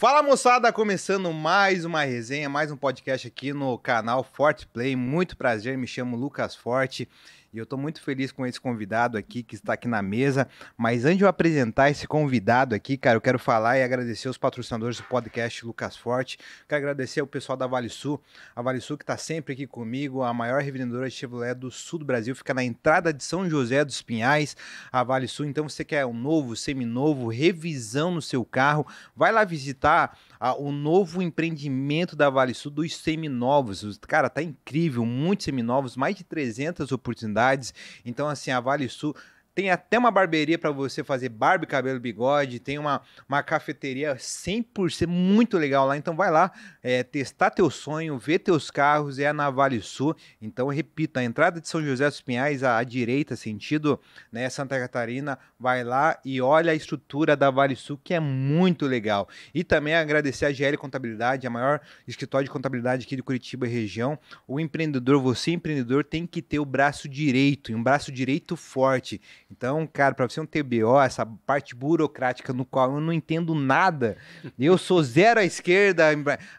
Fala moçada, começando mais uma resenha, mais um podcast aqui no canal Forte Play. Muito prazer, me chamo Lucas Forte e eu estou muito feliz com esse convidado aqui que está aqui na mesa. Mas antes de eu apresentar esse convidado aqui, cara, eu quero falar e agradecer os patrocinadores do podcast Lucas Forte. Quero agradecer o pessoal da Vale Sul, a Vale Sul que está sempre aqui comigo, a maior revendedora de Chevrolet do sul do Brasil, fica na entrada de São José dos Pinhais, a Vale Sul. Então você quer um novo, seminovo, revisão no seu carro, vai lá visitar a, o novo empreendimento da Vale Sul dos seminovos. Cara, tá incrível, muitos seminovos, mais de 300 oportunidades. Então, assim, a Vale Sul tem até uma barbearia para você fazer barbe cabelo, bigode. Tem uma, uma cafeteria 100% muito legal lá. Então vai lá é, testar teu sonho, ver teus carros. É na Vale Sul. Então repita, a entrada de São José dos Pinhais à, à direita, sentido né, Santa Catarina. Vai lá e olha a estrutura da Vale Sul que é muito legal. E também agradecer a GL Contabilidade, a maior escritório de contabilidade aqui de Curitiba e região. O empreendedor, você empreendedor, tem que ter o braço direito, um braço direito forte. Então, cara, para você um TBO, essa parte burocrática no qual eu não entendo nada, eu sou zero à esquerda,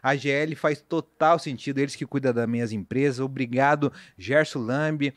a GL faz total sentido, eles que cuidam das minhas empresas. Obrigado, Gerson Lambi,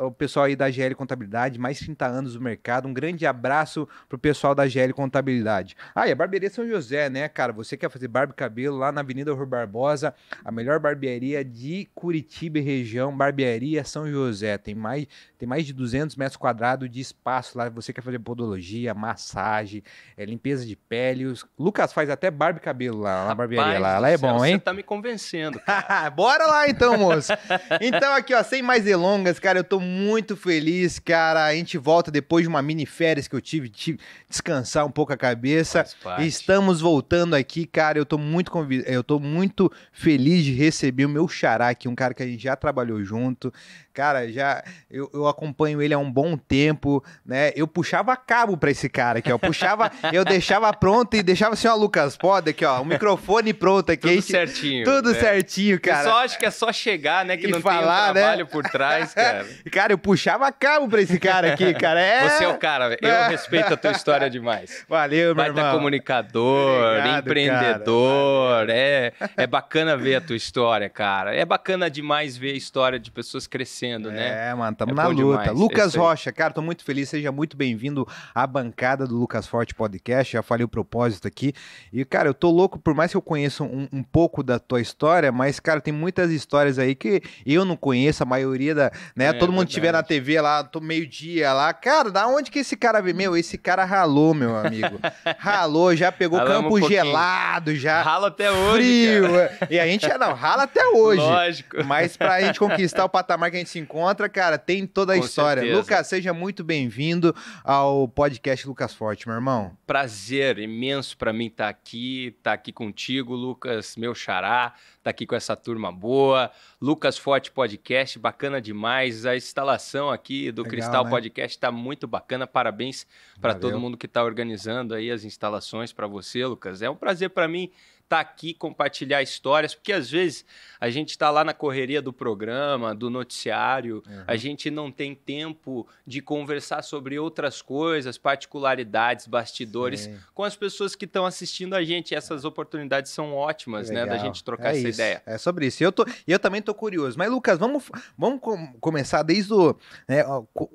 o pessoal aí da GL Contabilidade, mais 30 anos no mercado. Um grande abraço pro pessoal da GL Contabilidade. Ah, e a Barbearia São José, né, cara? Você quer fazer barba e cabelo lá na Avenida Rua Barbosa, a melhor barbearia de Curitiba e região, Barbearia São José. Tem mais, tem mais de 200 metros quadrados de espaço lá, você quer fazer podologia, massagem, é, limpeza de pele. Os... Lucas faz até barba e cabelo lá, na barbearia lá. Lá é céu, bom, hein? Você tá me convencendo. Bora lá então, moço. então aqui, ó, sem mais delongas, cara, eu tô muito feliz, cara. A gente volta depois de uma mini férias que eu tive, de descansar um pouco a cabeça. Estamos voltando aqui, cara. Eu tô muito eh, eu tô muito feliz de receber o meu xará aqui, um cara que a gente já trabalhou junto. Cara, já eu, eu acompanho ele há um bom tempo né? Eu puxava cabo para esse cara aqui, ó. Puxava, eu deixava pronto e deixava assim, ó, Lucas, pode aqui, ó, o microfone pronto aqui. Tudo gente, certinho. Tudo né? certinho, cara. Eu só acho que é só chegar, né, que e não falar, tem né? um trabalho né? por trás, cara. cara, eu puxava cabo pra esse cara aqui, cara. É... Você é o cara, Eu respeito a tua história demais. Valeu, meu Baita irmão. comunicador, Obrigado, empreendedor. Cara. É, é bacana ver a tua história, cara. É bacana demais ver a história de pessoas crescendo, é, né? É, mano, tamo é na luta. Demais. Lucas Rocha, cara, tô muito feliz feliz, seja muito bem-vindo à bancada do Lucas Forte Podcast. Já falei o propósito aqui. E, cara, eu tô louco, por mais que eu conheça um, um pouco da tua história, mas, cara, tem muitas histórias aí que eu não conheço, a maioria da. né? É, Todo mundo verdade. tiver na TV lá, tô meio-dia lá. Cara, da onde que esse cara veio? Meu, esse cara ralou, meu amigo. ralou, já pegou Ralamos campo um gelado, já. Rala até hoje. Frio. Cara. E a gente já é, não, rala até hoje. Lógico. Mas pra gente conquistar o patamar que a gente se encontra, cara, tem toda a Com história. Certeza. Lucas, seja muito bem bem-vindo ao podcast Lucas Forte, meu irmão. Prazer imenso para mim estar tá aqui, estar tá aqui contigo, Lucas, meu xará, estar tá aqui com essa turma boa. Lucas Forte Podcast, bacana demais. A instalação aqui do Legal, Cristal né? Podcast está muito bacana. Parabéns para todo mundo que está organizando aí as instalações para você, Lucas. É um prazer para mim estar estar tá aqui, compartilhar histórias, porque às vezes a gente está lá na correria do programa, do noticiário, uhum. a gente não tem tempo de conversar sobre outras coisas, particularidades, bastidores, Sim. com as pessoas que estão assistindo a gente. Essas oportunidades são ótimas, né, da gente trocar é essa isso. ideia. É sobre isso. Eu tô, eu também tô curioso. Mas Lucas, vamos, vamos com, começar desde o, né,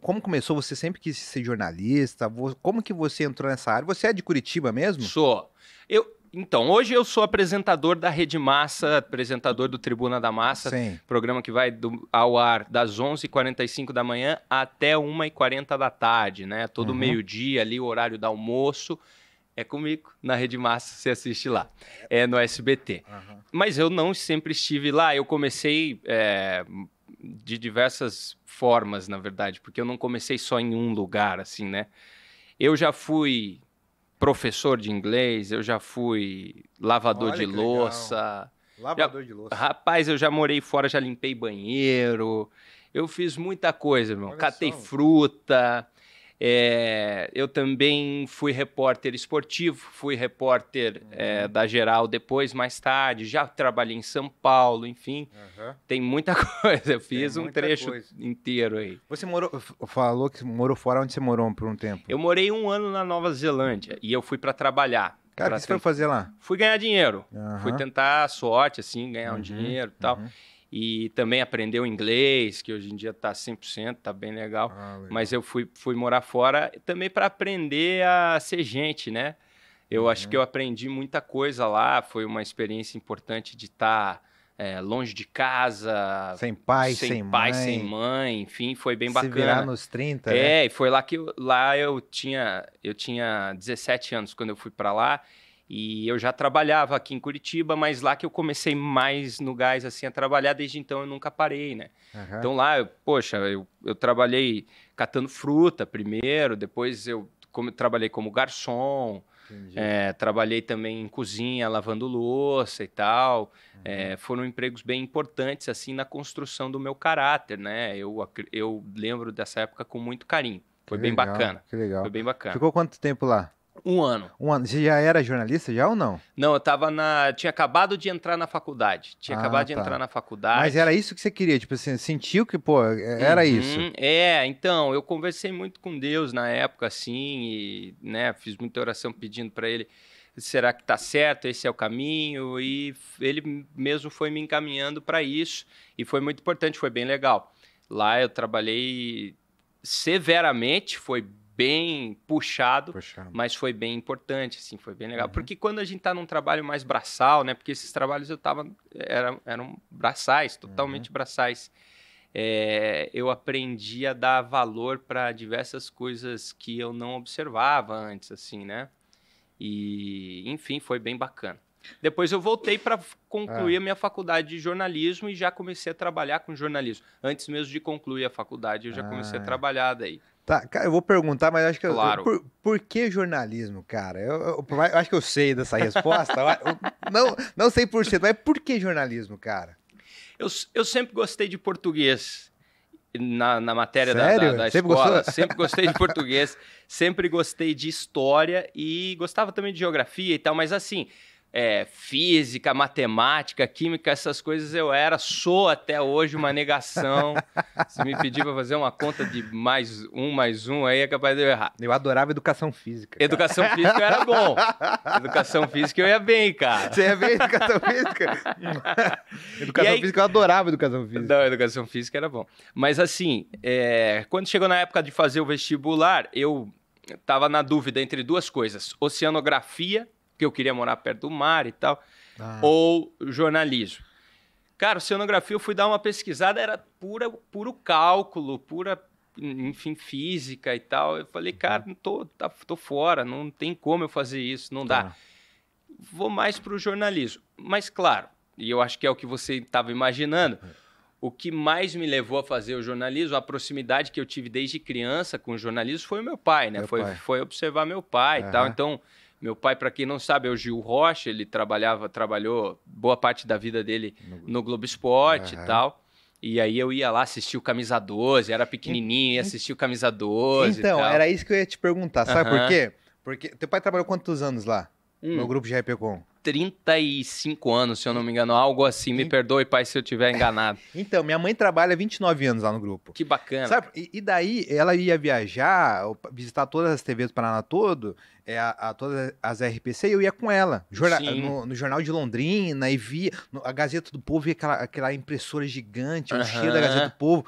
como começou? Você sempre quis ser jornalista? Como que você entrou nessa área? Você é de Curitiba mesmo? Sou. Eu, então, hoje eu sou apresentador da Rede Massa, apresentador do Tribuna da Massa, Sim. programa que vai do, ao ar das 11h45 da manhã até 1h40 da tarde, né? Todo uhum. meio-dia ali, o horário do almoço. É comigo, na Rede Massa, você assiste lá, é no SBT. Uhum. Mas eu não sempre estive lá, eu comecei é, de diversas formas, na verdade, porque eu não comecei só em um lugar, assim, né? Eu já fui professor de inglês, eu já fui lavador Olha, de louça. Legal. Lavador já, de louça. Rapaz, eu já morei fora, já limpei banheiro. Eu fiz muita coisa, irmão. Catei fruta. É, eu também fui repórter esportivo, fui repórter é, uhum. é, da Geral depois, mais tarde. Já trabalhei em São Paulo, enfim. Uhum. Tem muita coisa. Eu fiz um trecho coisa. inteiro aí. Você morou, falou que morou fora onde você morou por um tempo? Eu morei um ano na Nova Zelândia e eu fui para trabalhar. Cara, o que você foi fazer lá? Fui ganhar dinheiro. Uhum. Fui tentar a sorte, assim, ganhar um uhum, dinheiro e tal. Uhum e também aprendeu inglês, que hoje em dia está 100%, está bem legal. Ah, Mas eu fui, fui morar fora também para aprender a ser gente, né? Eu uhum. acho que eu aprendi muita coisa lá, foi uma experiência importante de estar tá, é, longe de casa. Sem pai, sem, sem pai, mãe. sem mãe, enfim, foi bem bacana. Se virar nos 30, É, né? e foi lá que eu, lá eu tinha, eu tinha 17 anos quando eu fui para lá. E eu já trabalhava aqui em Curitiba, mas lá que eu comecei mais no gás assim a trabalhar, desde então eu nunca parei, né? Uhum. Então lá, eu, poxa, eu, eu trabalhei catando fruta primeiro, depois eu como, trabalhei como garçom, é, trabalhei também em cozinha, lavando louça e tal. Uhum. É, foram empregos bem importantes assim na construção do meu caráter, né? Eu, eu lembro dessa época com muito carinho. Foi que bem legal, bacana. Que legal. Foi bem bacana. Ficou quanto tempo lá? Um ano. Um ano. Você já era jornalista já ou não? Não, eu tava na. Tinha acabado de entrar na faculdade. Tinha ah, acabado tá. de entrar na faculdade. Mas era isso que você queria, tipo assim, sentiu que, pô, é, era uhum. isso. É, então, eu conversei muito com Deus na época, assim, e, né, fiz muita oração pedindo para ele. Será que tá certo? Esse é o caminho? E ele mesmo foi me encaminhando para isso. E foi muito importante, foi bem legal. Lá eu trabalhei severamente, foi bem puxado, puxado, mas foi bem importante, assim, foi bem legal. Uhum. Porque quando a gente está num trabalho mais braçal, né? Porque esses trabalhos eu tava, era, eram braçais, totalmente uhum. braçais. É, eu aprendi a dar valor para diversas coisas que eu não observava antes, assim, né? E, enfim, foi bem bacana. Depois eu voltei para concluir ah. a minha faculdade de jornalismo e já comecei a trabalhar com jornalismo. Antes mesmo de concluir a faculdade, eu já ah. comecei a ah, é. trabalhar daí. Tá, cara, eu vou perguntar, mas acho que claro. eu, por, por que jornalismo, cara? Eu, eu, eu, acho que eu sei dessa resposta. não, não sei por cento, mas por que jornalismo, cara? Eu, eu sempre gostei de português na, na matéria Sério? da, da, da sempre escola. Gostou? Sempre gostei de português, sempre gostei de história e gostava também de geografia e tal, mas assim, é, física, matemática, química, essas coisas eu era, sou até hoje uma negação. Se me pedir para fazer uma conta de mais um, mais um, aí é capaz de eu errar. Eu adorava educação física. Cara. Educação física era bom. Educação física eu ia bem, cara. Você ia bem educação física? educação aí... física eu adorava educação física. Não, educação física era bom. Mas assim, é... quando chegou na época de fazer o vestibular, eu estava na dúvida entre duas coisas: oceanografia porque eu queria morar perto do mar e tal, ah. ou jornalismo. Cara, oceanografia eu fui dar uma pesquisada, era pura, puro cálculo, pura, enfim, física e tal. Eu falei, uhum. cara, não tô, tá, tô fora, não tem como eu fazer isso, não dá. Tá. Vou mais para o jornalismo. Mas, claro, e eu acho que é o que você estava imaginando, é. o que mais me levou a fazer o jornalismo, a proximidade que eu tive desde criança com o jornalismo foi o meu pai, né? Meu foi, pai. foi observar meu pai uhum. e tal. Então, meu pai, para quem não sabe, é o Gil Rocha, ele trabalhava, trabalhou boa parte da vida dele no, no Globo Esporte uhum. e tal. E aí eu ia lá assistir o Camisa 12, era pequenininho, ia assistir o Camisa 12 Então, era isso que eu ia te perguntar, sabe uhum. por quê? Porque teu pai trabalhou quantos anos lá? Hum. No grupo GRPcom? 35 anos, se eu não me engano, algo assim. Me perdoe, pai, se eu tiver enganado. então, minha mãe trabalha 29 anos lá no grupo. Que bacana. Sabe? E, e daí ela ia viajar, visitar todas as TVs do Paraná todo, é, a, a, todas as RPC, e eu ia com ela. Jorna, no, no, Jornal de Londrina, e via. No, a Gazeta do Povo, via aquela, aquela impressora gigante, o cheiro da Gazeta do Povo.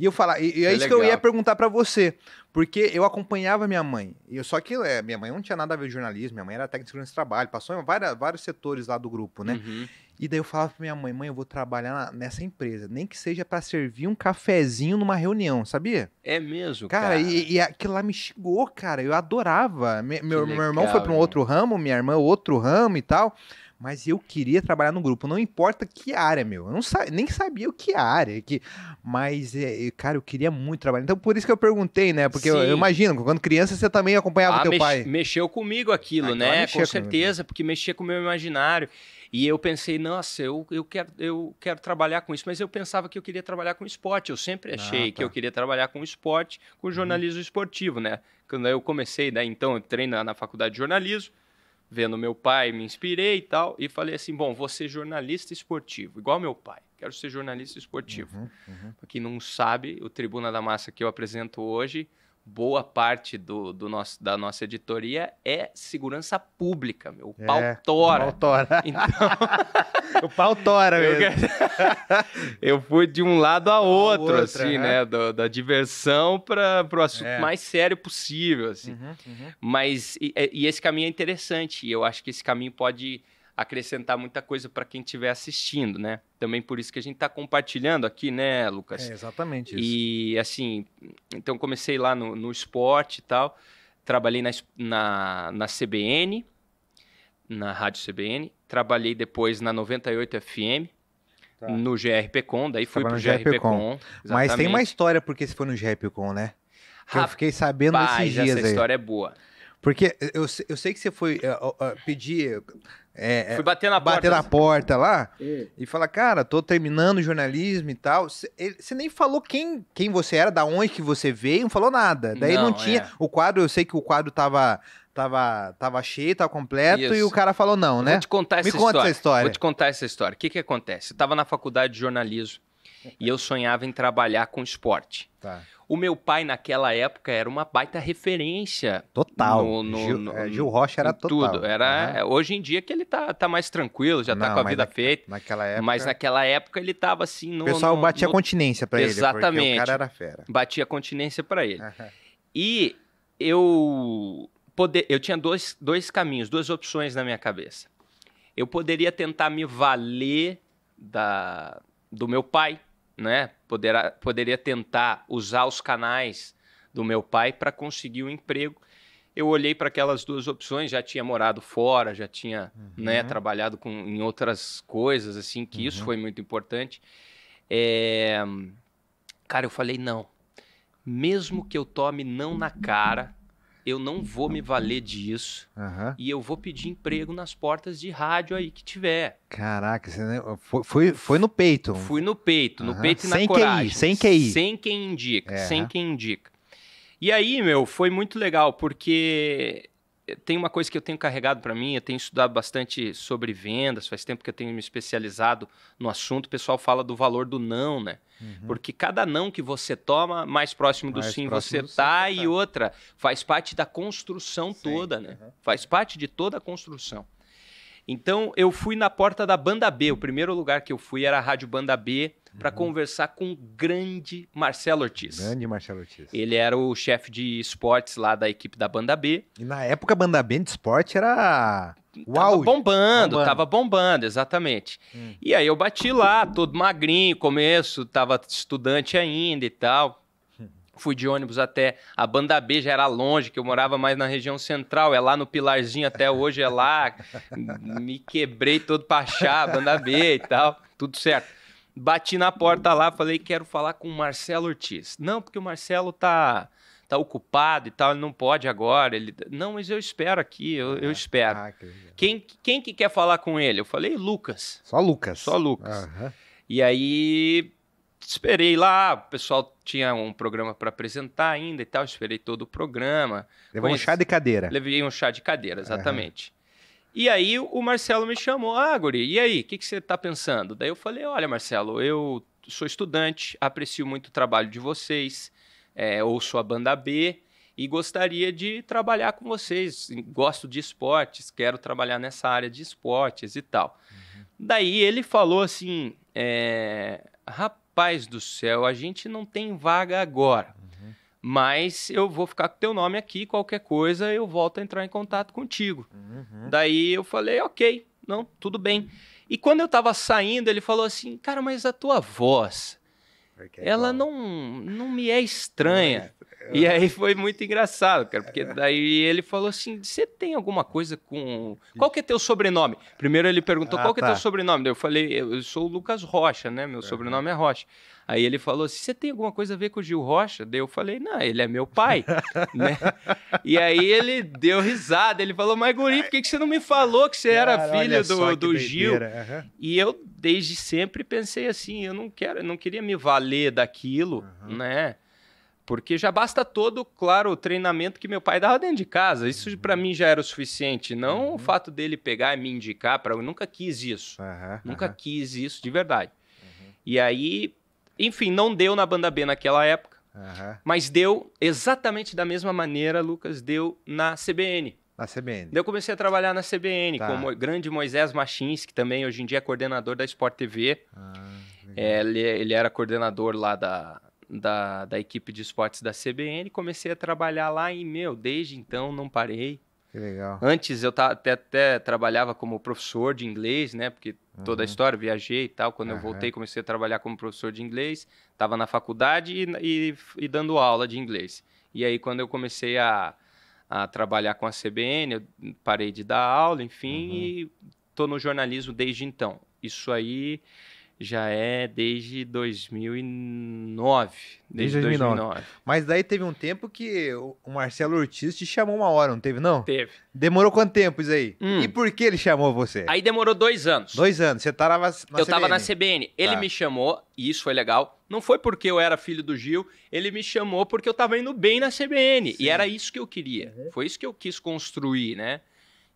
E eu falar, e, e é, isso legal. É que eu ia perguntar para você, porque eu acompanhava minha mãe. E só que é, minha mãe não tinha nada a ver com jornalismo, minha mãe era técnica de segurança de trabalho, passou em várias, vários setores lá do grupo, né? Uhum. E daí eu falava pra minha mãe, mãe, eu vou trabalhar na, nessa empresa, nem que seja para servir um cafezinho numa reunião, sabia? É mesmo, cara. Cara, e, e aquilo lá me xingou, cara, eu adorava. Me, meu, legal, meu irmão foi para um outro ramo, minha irmã outro ramo e tal mas eu queria trabalhar no grupo, não importa que área, meu. Eu não sa nem sabia o que é área, que mas é, cara, eu queria muito trabalhar. Então por isso que eu perguntei, né? Porque eu, eu, imagino, quando criança você também acompanhava ah, teu mex pai. Mexeu comigo aquilo, ah, então né? Com certeza, comigo. porque mexia com o meu imaginário. E eu pensei, nossa, eu, eu, quero, eu quero trabalhar com isso, mas eu pensava que eu queria trabalhar com esporte. Eu sempre ah, achei ah, tá. que eu queria trabalhar com esporte, com uhum. jornalismo uhum. esportivo, né? Quando eu comecei, né? Então, eu treino na, na faculdade de jornalismo, vendo meu pai, me inspirei e tal, e falei assim: bom, vou ser jornalista esportivo, igual meu pai. Quero ser jornalista esportivo. Uhum, uhum. Para quem não sabe, o Tribuna da Massa que eu apresento hoje boa parte do, do nosso, da nossa editoria é segurança pública, meu. O é, pau tora. Então, o pau tora. Então... o pau tora mesmo. Eu fui de um lado a outro, outra, assim, né? né? Da, da diversão para o assunto é. mais sério possível, assim. Uhum, uhum. Mas, e, e, esse caminho é interessante. E eu acho que esse caminho pode acrescentar muita coisa para quem estiver assistindo, né? Também por isso que a gente está compartilhando aqui, né, Lucas? É exatamente isso. E assim, então comecei lá no, no esporte e tal, trabalhei na, na, na CBN, na Rádio CBN, trabalhei depois na 98 FM, Tá. no GRPcon, daí fui para pro GRPcon. GRP Mas tem uma história porque você foi no GRPcon, né? Que Rapaz, eu fiquei sabendo esses dias essa aí. história é boa. Porque eu, eu sei que você foi uh, uh, pedir é, é, Fui bater na bater porta. Bater na porta lá hum. e falar, cara, tô terminando jornalismo e tal. Você nem falou quem, quem você era, da onde que você veio, não falou nada. Daí não, não tinha. É. O quadro, eu sei que o quadro tava. Tava, tava cheio, tava completo, Isso. e o cara falou não, né? Vou te contar Me essa história. Conta essa história. Vou te contar essa história. O que que acontece? Eu tava na faculdade de jornalismo, e eu sonhava em trabalhar com esporte. Tá. O meu pai, naquela época, era uma baita referência. Total. No, no, Gil, no, é, Gil, Rocha era total. Tudo. Era, uhum. Hoje em dia que ele tá, tá mais tranquilo, já tá com a vida na, feita. Naquela época... Mas naquela época ele tava assim... No, o pessoal batia continência para ele, Exatamente. porque o cara era fera. Batia continência para ele. Uhum. E eu... Poder, eu tinha dois, dois caminhos, duas opções na minha cabeça. Eu poderia tentar me valer da, do meu pai, né, poderá, poderia tentar usar os canais do meu pai para conseguir um emprego. Eu olhei para aquelas duas opções, já tinha morado fora, já tinha uhum. né, trabalhado com, em outras coisas, assim, que uhum. isso foi muito importante. É... Cara, eu falei, não. Mesmo que eu tome não na cara, eu não vou me valer disso uhum. e eu vou pedir emprego nas portas de rádio aí que tiver. Caraca, foi, foi, foi no peito. Fui no peito, uhum. no peito e na sem coragem. QI, sem QI. Sem quem indica, é. sem quem indica. E aí, meu, foi muito legal, porque tem uma coisa que eu tenho carregado para mim, eu tenho estudado bastante sobre vendas, faz tempo que eu tenho me especializado no assunto. O pessoal fala do valor do não, né? Uhum. Porque cada não que você toma, mais próximo do mais sim próximo você do tá, sim, tá, e outra faz parte da construção sim, toda, né? Uhum. Faz parte de toda a construção. Então eu fui na porta da Banda B. O primeiro lugar que eu fui era a Rádio Banda B para uhum. conversar com o grande Marcelo Ortiz. Grande Marcelo Ortiz. Ele era o chefe de esportes lá da equipe da Banda B. E na época a Banda B de esporte era Uau! Tava bombando, bombando, tava bombando, exatamente. Hum. E aí eu bati lá, todo magrinho, começo, tava estudante ainda e tal. Fui de ônibus até a Banda B, já era longe, que eu morava mais na região central, é lá no Pilarzinho até hoje, é lá. Me quebrei todo pra achar a Banda B e tal, tudo certo. Bati na porta lá, falei, quero falar com o Marcelo Ortiz. Não, porque o Marcelo tá, tá ocupado e tal, ele não pode agora. Ele, tá, não, mas eu espero aqui, eu, ah, eu espero. Ah, que quem, quem que quer falar com ele? Eu falei, Lucas. Só Lucas. Só Lucas. Uhum. E aí esperei lá, o pessoal tinha um programa para apresentar ainda e tal, esperei todo o programa. Levou conheci... um chá de cadeira. Levei um chá de cadeira, exatamente. Uhum. E aí o Marcelo me chamou, ah, Guri, e aí, o que, que você está pensando? Daí eu falei, olha, Marcelo, eu sou estudante, aprecio muito o trabalho de vocês, é, ouço a banda B e gostaria de trabalhar com vocês. Gosto de esportes, quero trabalhar nessa área de esportes e tal. Uhum. Daí ele falou assim, é, rapaz, rapaz do céu, a gente não tem vaga agora. Uhum. Mas eu vou ficar com teu nome aqui, qualquer coisa eu volto a entrar em contato contigo. Uhum. Daí eu falei, ok, não, tudo bem. E quando eu tava saindo, ele falou assim, cara, mas a tua voz, é ela não, não me é estranha. E é. aí foi muito engraçado, cara, porque é, né? daí ele falou assim: você tem alguma coisa com. Qual que é teu sobrenome? Primeiro ele perguntou ah, qual que tá. é teu tá. sobrenome. Daí eu falei, eu sou o Lucas Rocha, né? Meu sobrenome é Rocha. Aí ele falou assim: você tem alguma coisa a ver com o Gil Rocha? Daí eu falei, não, ele é meu pai. né? E aí ele deu risada, ele falou, mas Guri, por que, que você não me falou que você Cara, era filho do, do Gil? Uhum. E eu, desde sempre, pensei assim: eu não quero, eu não queria me valer daquilo, uhum. né? Porque já basta todo, claro, o treinamento que meu pai dava dentro de casa. Isso uhum. para mim já era o suficiente. Não uhum. o fato dele pegar e me indicar para eu nunca quis isso. Uhum, nunca uhum. quis isso de verdade. Uhum. E aí, enfim, não deu na banda B naquela época. Mas deu exatamente da mesma maneira, Lucas, deu na CBN. Na CBN. Daí eu comecei a trabalhar na CBN tá. com o grande Moisés Machins, que também hoje em dia é coordenador da Sport TV. Ah, é, ele, ele era coordenador lá da, da, da equipe de esportes da CBN, comecei a trabalhar lá e, meu, desde então não parei. Que legal. Antes eu até, até trabalhava como professor de inglês, né? Porque uhum. toda a uhum. história, viajei e tal. Quando uhum. eu voltei, comecei a trabalhar como professor de inglês. Estava na faculdade e, e, e, dando aula de inglês. E aí, quando eu comecei a, a trabalhar com a CBN, eu parei de dar aula, enfim, uhum. e estou no jornalismo desde então. Isso aí já é desde 2009. Desde, desde 2009. 2009. Mas daí teve um tempo que o Marcelo Ortiz te chamou uma hora, não teve, não? Teve. Demorou quanto tempo isso aí? Hum. E por que ele chamou você? Aí demorou dois anos. Dois anos. Você tava na CBN. Eu CBN. na CBN. Ele tá. me chamou, e isso foi legal. Não foi porque eu era filho do Gil, ele me chamou porque eu tava indo bem na CBN. Sim. E era isso que eu queria. Uhum. Foi isso que eu quis construir, né?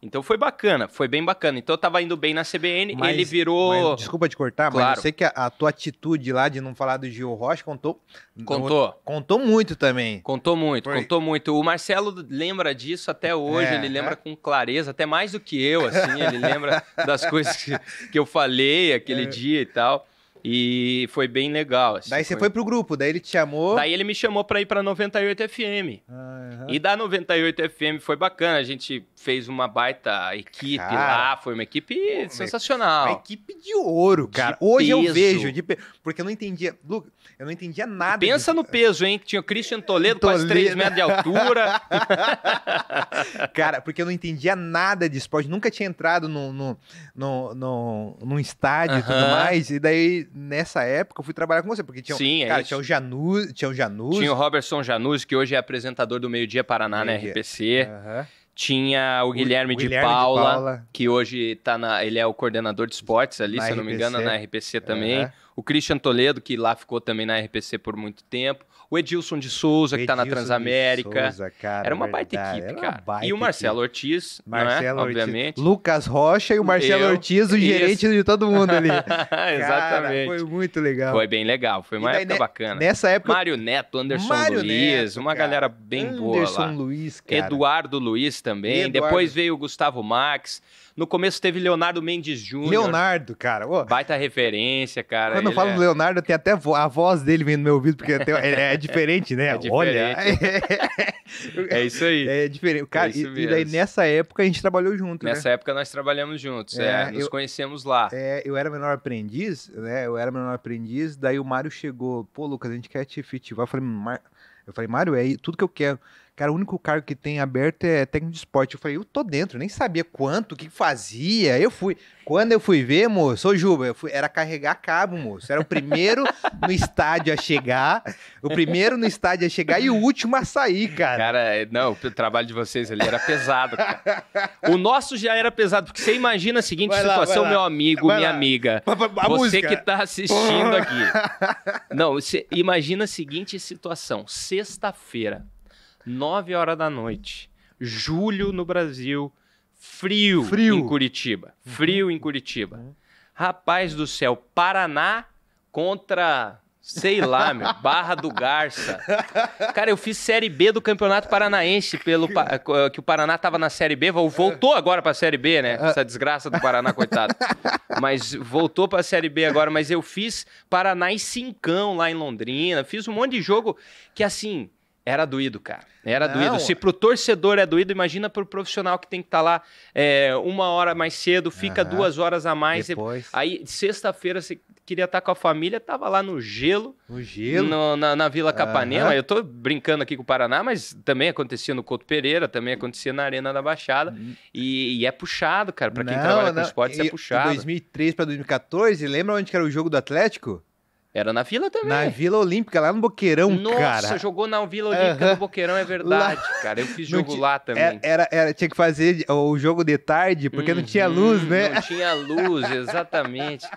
Então foi bacana, foi bem bacana. Então eu tava indo bem na CBN, mas, ele virou. Mas, desculpa te cortar, claro. mas eu sei que a, a, tua atitude lá de não falar do Gil Rocha contou. Contou. No, contou muito também. Contou muito, foi. contou muito. O Marcelo lembra disso até hoje, é, ele lembra é? com clareza, até mais do que eu, assim, ele lembra das coisas que, que eu falei aquele é. dia e tal. E foi bem legal. Assim, daí você foi... foi pro grupo, daí ele te chamou. Daí ele me chamou pra ir pra 98 FM. Ah, uhum. E da 98 FM foi bacana. A gente fez uma baita equipe cara, lá, foi uma equipe pô, sensacional. Uma equipe de ouro, cara. De Hoje peso. eu vejo, de pe... porque eu não entendia. Luca, eu não entendia nada. Pensa de... no peso, hein? que Tinha o Christian Toledo, Toledo. quase 3 metros de altura. cara, porque eu não entendia nada de esporte. Nunca tinha entrado num no, no, no, no, no, estádio uhum. e tudo mais. E daí nessa época eu fui trabalhar com você, porque tinha, Sim, é cara, tinha o Janus, tinha o Janus. Tinha o Robertson Janus, que hoje é apresentador do Meio Dia Paraná Meio na RPC. Uhum. Tinha o Guilherme, o Guilherme de, Paula, de, Paula, que hoje tá na, ele é o coordenador de esportes ali, na se eu não me engano, na RPC também. Uhum o Christian Toledo, que lá ficou também na RPC por muito tempo, o Edilson de Souza, tá Edilson que está na Transamérica. Souza, cara, era uma baita equipe, cara. Baita e o Marcelo Ortiz, né, Marcelo né? Ortiz. obviamente. Lucas Rocha e o Marcelo Eu, Ortiz, o isso. gerente de todo mundo ali. cara, Exatamente. foi muito legal. Foi bem legal, foi uma daí, época ne, né, bacana. Nessa época. Mário Neto, Anderson Mário Luiz, Neto, uma cara. galera bem Anderson boa. Anderson Luiz, cara. Eduardo Luiz também. Eduardo. Depois veio o Gustavo Max. No começo teve Leonardo Mendes Júnior. Leonardo, cara. baita referência, cara. Quando eu falo é... Leonardo, tem até a voz dele vindo no meu ouvido, porque tem, é, é, diferente, né? É diferente. Olha. é isso aí. É diferente. Cara, é e, e, daí nessa época a gente trabalhou junto. Nessa né? época nós trabalhamos juntos. É, é nos eu, conhecemos lá. É, eu era menor aprendiz, né? Eu era menor aprendiz, daí o Mário chegou, pô, Lucas, a gente quer te efetivar. Eu falei, Mar... eu falei, Mário, é tudo que eu quero. Cara, o único cargo que tem aberto é técnico de esporte. Eu falei, eu tô dentro, nem sabia quanto, o que fazia. Eu fui. Quando eu fui ver, moço, ô Juba, eu fui, era carregar cabo, moço. Era o primeiro no estádio a chegar, o primeiro no estádio a chegar e o último a sair, cara. Cara, é, não, o trabalho de vocês ali era pesado, cara. O nosso já era pesado, porque você imagina a seguinte vai situação, lá, meu amigo, vai minha lá. amiga. A você música. que tá assistindo aqui. Não, você imagina a seguinte situação: sexta-feira 9 horas da noite. Julho no Brasil. Frio, uhum. frio. em Curitiba. Frio em Curitiba. Rapaz do céu, Paraná contra Sei lá, meu. Barra do Garça. Cara, eu fiz Série B do Campeonato Paranaense, pelo eh, que o Paraná tava na Série B, voltou agora pra Série B, né? É. Essa desgraça do Paraná, coitado. Mas voltou pra Série B agora, mas eu fiz Paraná e Cincão lá em Londrina, fiz um monte de jogo que, assim, era doído, cara. Era não. doído. Se é. pro torcedor é doído, imagina pro profissional que tem que estar tá lá é, uma hora mais cedo, fica uhum. duas horas a mais. Depois. Aí, sexta-feira, você queria estar tá com a família, tava lá no gelo. No gelo? No, na, na, Vila Capanema. Uhum. Eu tô brincando aqui com o Paraná, mas também acontecia no Couto Pereira, também acontecia na Arena da Baixada. Uhum. E, e, é puxado, cara. Pra quem não, trabalha não. com esporte, é puxado. De 2003 pra 2014, lembra onde que era o jogo do Atlético? Era na Vila também. Na Vila Olímpica, lá no Boqueirão, Nossa, cara. Nossa, jogou na Vila Olímpica uhum. no Boqueirão, é verdade, lá... cara. Eu fiz jogo lá é, também. Era, era, tinha que fazer o jogo de tarde, porque uhum, não tinha uhum, luz, né? Não tinha luz, exatamente.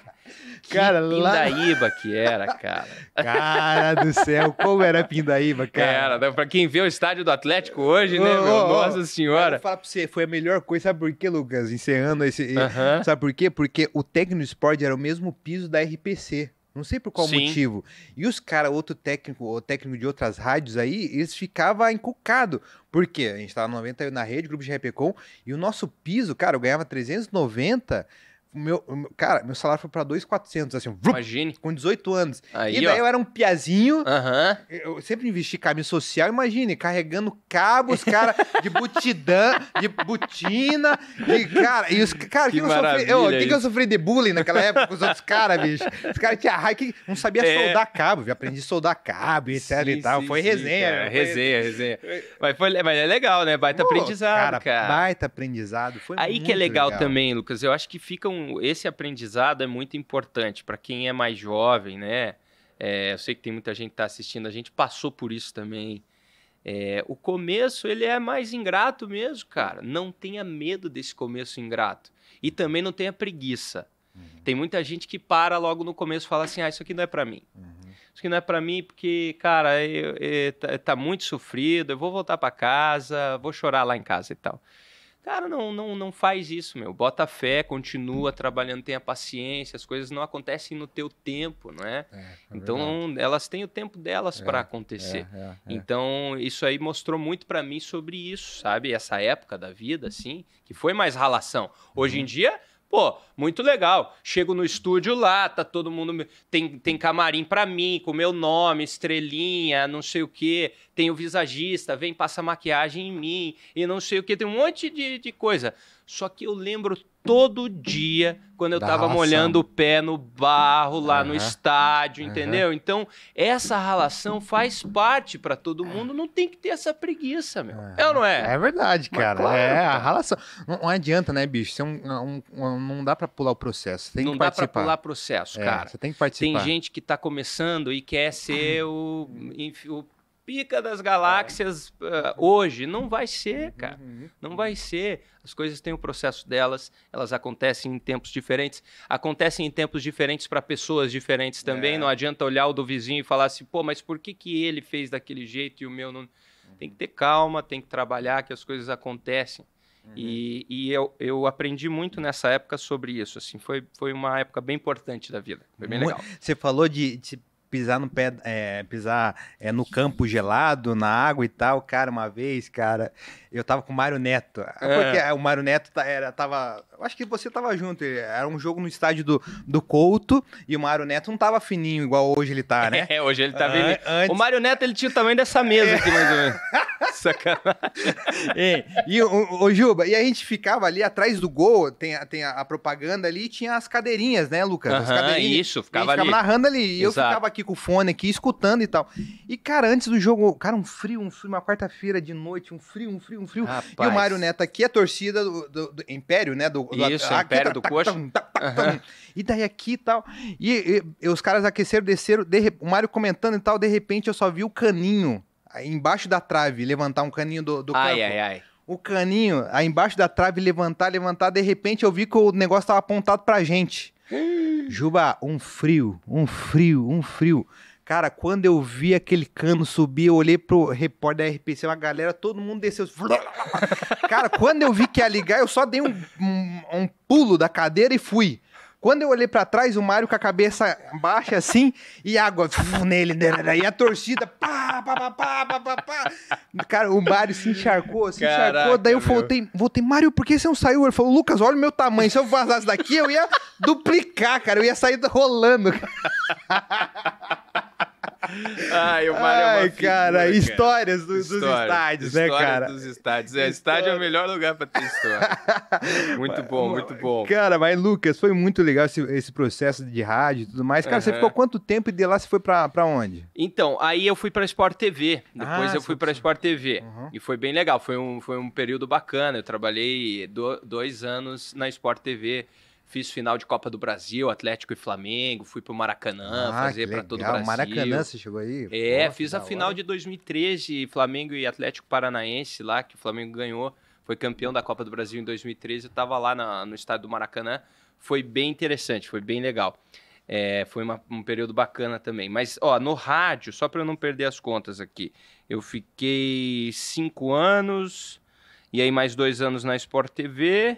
Que cara, Pindaíba lá... que era, cara. Cara do céu, como era Pindaíba, cara. Era, né? pra quem vê o estádio do Atlético hoje, né, oh, meu? Oh, Nossa Senhora. Eu vou falar pra você, foi a melhor coisa, sabe por quê, Lucas? Encerrando esse... Uh -huh. Sabe por quê? Porque o Tecno Sport era o mesmo piso da RPC. Não sei por qual Sim. motivo. E os caras, outro técnico, ou técnico de outras rádios aí, eles ficavam encucados. Por quê? A gente tava 90 na rede, grupo de Repcom, e o nosso piso, cara, eu ganhava 390 meu, cara, meu salário foi pra 2,400, assim, vrup, imagine. Com 18 anos. Aí, e daí ó. eu era um piazinho. Uhum. Eu sempre investi caminho social, imagine, carregando cabos, cara, de butidã, de butina. E, cara, e os, cara que, que, eu sofri, eu, que, que eu sofri de bullying naquela época com os outros caras, bicho? Os caras tinham raiva que não sabia é. soldar cabo, viu? aprendi a soldar cabo, etc sim, e tal. Sim, foi sim, resenha, cara, né? foi... resenha. Resenha, Mas, foi, mas é legal, né? Baita Pô, aprendizado, cara, cara, Baita aprendizado. Foi Aí que é legal, legal também, Lucas. Eu acho que fica um então, esse aprendizado é muito importante para quem é mais jovem, né? É, eu sei que tem muita gente que está assistindo, a gente passou por isso também. É, o começo, ele é mais ingrato mesmo, cara. Não tenha medo desse começo ingrato. E também não tenha preguiça. Uhum. Tem muita gente que para logo no começo e fala assim: ah, isso aqui não é para mim. Uhum. Isso aqui não é para mim porque, cara, está tá muito sofrido, eu vou voltar para casa, vou chorar lá em casa e tal. Cara, não, não, não faz isso, meu. Bota fé, continua trabalhando, tenha paciência, as coisas não acontecem no teu tempo, não é? é, é então, elas têm o tempo delas é, para é, acontecer. É, é. Então, isso aí mostrou muito para mim sobre isso, sabe? Essa época da vida, assim, que foi mais ralação. Hoje uhum. em dia, Pô, muito legal. Chego no estúdio lá, tá todo mundo. Tem, tem camarim pra mim, com meu nome, estrelinha, não sei o quê. Tem o visagista, vem passa maquiagem em mim, e não sei o quê. Tem um monte de, de coisa. Só que eu lembro todo dia quando eu da tava molhando o pé no barro lá uhum. no estádio, entendeu? Uhum. Então, essa relação faz parte para todo mundo, não tem que ter essa preguiça, meu. Uhum. É ou não é? É verdade, cara. Claro, é, cara. a relação Não, não, adianta, né, bicho? Você é um, é um, um, não dá para pular o processo. tem não que dá para pular processo, cara. É, você tem que participar. Tem gente que tá começando e quer ser o, o pica das é. galáxias uh, hoje. Não vai ser, uhum. cara. Uhum. Não vai ser. As coisas têm o processo delas, elas acontecem em tempos diferentes. Acontecem em tempos diferentes para pessoas diferentes também. É. Não adianta olhar o do vizinho e falar assim, pô, mas por que, que ele fez daquele jeito e o meu não. Uhum. Tem que ter calma, tem que trabalhar, que as coisas acontecem. Uhum. E, e eu, eu aprendi muito nessa época sobre isso. Assim, foi, foi uma época bem importante da vida. Foi bem muito, legal. Você falou de, de pisar no pé, é, pisar é, no campo gelado, na água e tal. Cara, uma vez, cara, eu tava com o Mário Neto. Ah, é. o Mário Neto tá, era, tava. Acho que você tava junto. Era um jogo no estádio do, do Couto e o Mário Neto não tava fininho igual hoje ele tá, né? É, hoje ele tá ah, bem. antes... O Mário Neto ele tinha o tamanho dessa mesa aqui, mais ou menos. Sacanagem. É, e, o, o, Juba, e a gente ficava ali atrás do gol, tem, a, tem a propaganda ali e tinha as cadeirinhas, né, Lucas? Ah, uh -huh, cadeirinhas. Isso, ficava ali. ficava narrando ali. E Exato. eu ficava aqui aqui com o fone aqui, escutando e tal. E, cara, antes do jogo, cara, um frio, um frio, uma quarta-feira de noite, um frio, um frio, um frio. Rapaz. E o Mário Neto aqui, a torcida do, do, do Império, né? Do, do Isso, a, Império do tá, tá, Coxa. Tá, e daí aqui e tal. E, os caras aqueceram, desceram, o Mário comentando e tal, de repente eu só vi o caninho embaixo da trave, levantar um caninho do, do ai, campo. Ai, ai, O caninho, aí embaixo da trave, levantar, levantar, de repente eu vi que o negócio estava apontado pra gente. Juba, um frio, um frio, um frio. Cara, quando eu vi aquele cano subir, eu olhei pro repórter da RPC, uma galera, todo mundo desceu. Cara, quando eu vi que ia ligar, eu só dei um, um, um pulo da cadeira e fui. Quando eu olhei para trás, o Mário com a cabeça baixa assim e água nele, né, né, né? E a torcida, pá, pá, pá, pá, pá, pá, Cara, o Mário se encharcou, se Caraca, encharcou. Daí eu voltei, voltei, Mário, por que você não saiu? Ele falou, Lucas, olha o meu tamanho. Se eu vazasse daqui, eu ia duplicar, cara. Eu ia sair rolando. Ai, o Mário Ai, é uma figura, cara, cara. histórias do, história, dos estádios, né, cara? dos estádios. É, estádio é o melhor lugar para ter história. muito bom, muito bom. Cara, mas Lucas, foi muito legal esse, esse processo de rádio e tudo mais. Cara, uhum. você ficou quanto tempo e de lá você foi para onde? Então, aí eu fui para Sport TV. Depois ah, eu fui para Sport TV. Uhum. E foi bem legal, foi um, foi um período bacana. Eu trabalhei do, dois anos na Sport TV Fiz final de Copa do Brasil, Atlético e Flamengo, fui pro Maracanã ah, fazer para todo o Brasil. Maracanã você chegou aí? É, fiz a final de 2013, Flamengo e Atlético Paranaense lá, que o Flamengo ganhou, foi campeão da Copa do Brasil em 2013, eu tava lá na, no estádio do Maracanã, foi bem interessante, foi bem legal. É, foi uma, um período bacana também. Mas, ó, no rádio, só para eu não perder as contas aqui, eu fiquei cinco anos, e aí mais dois anos na Sport TV,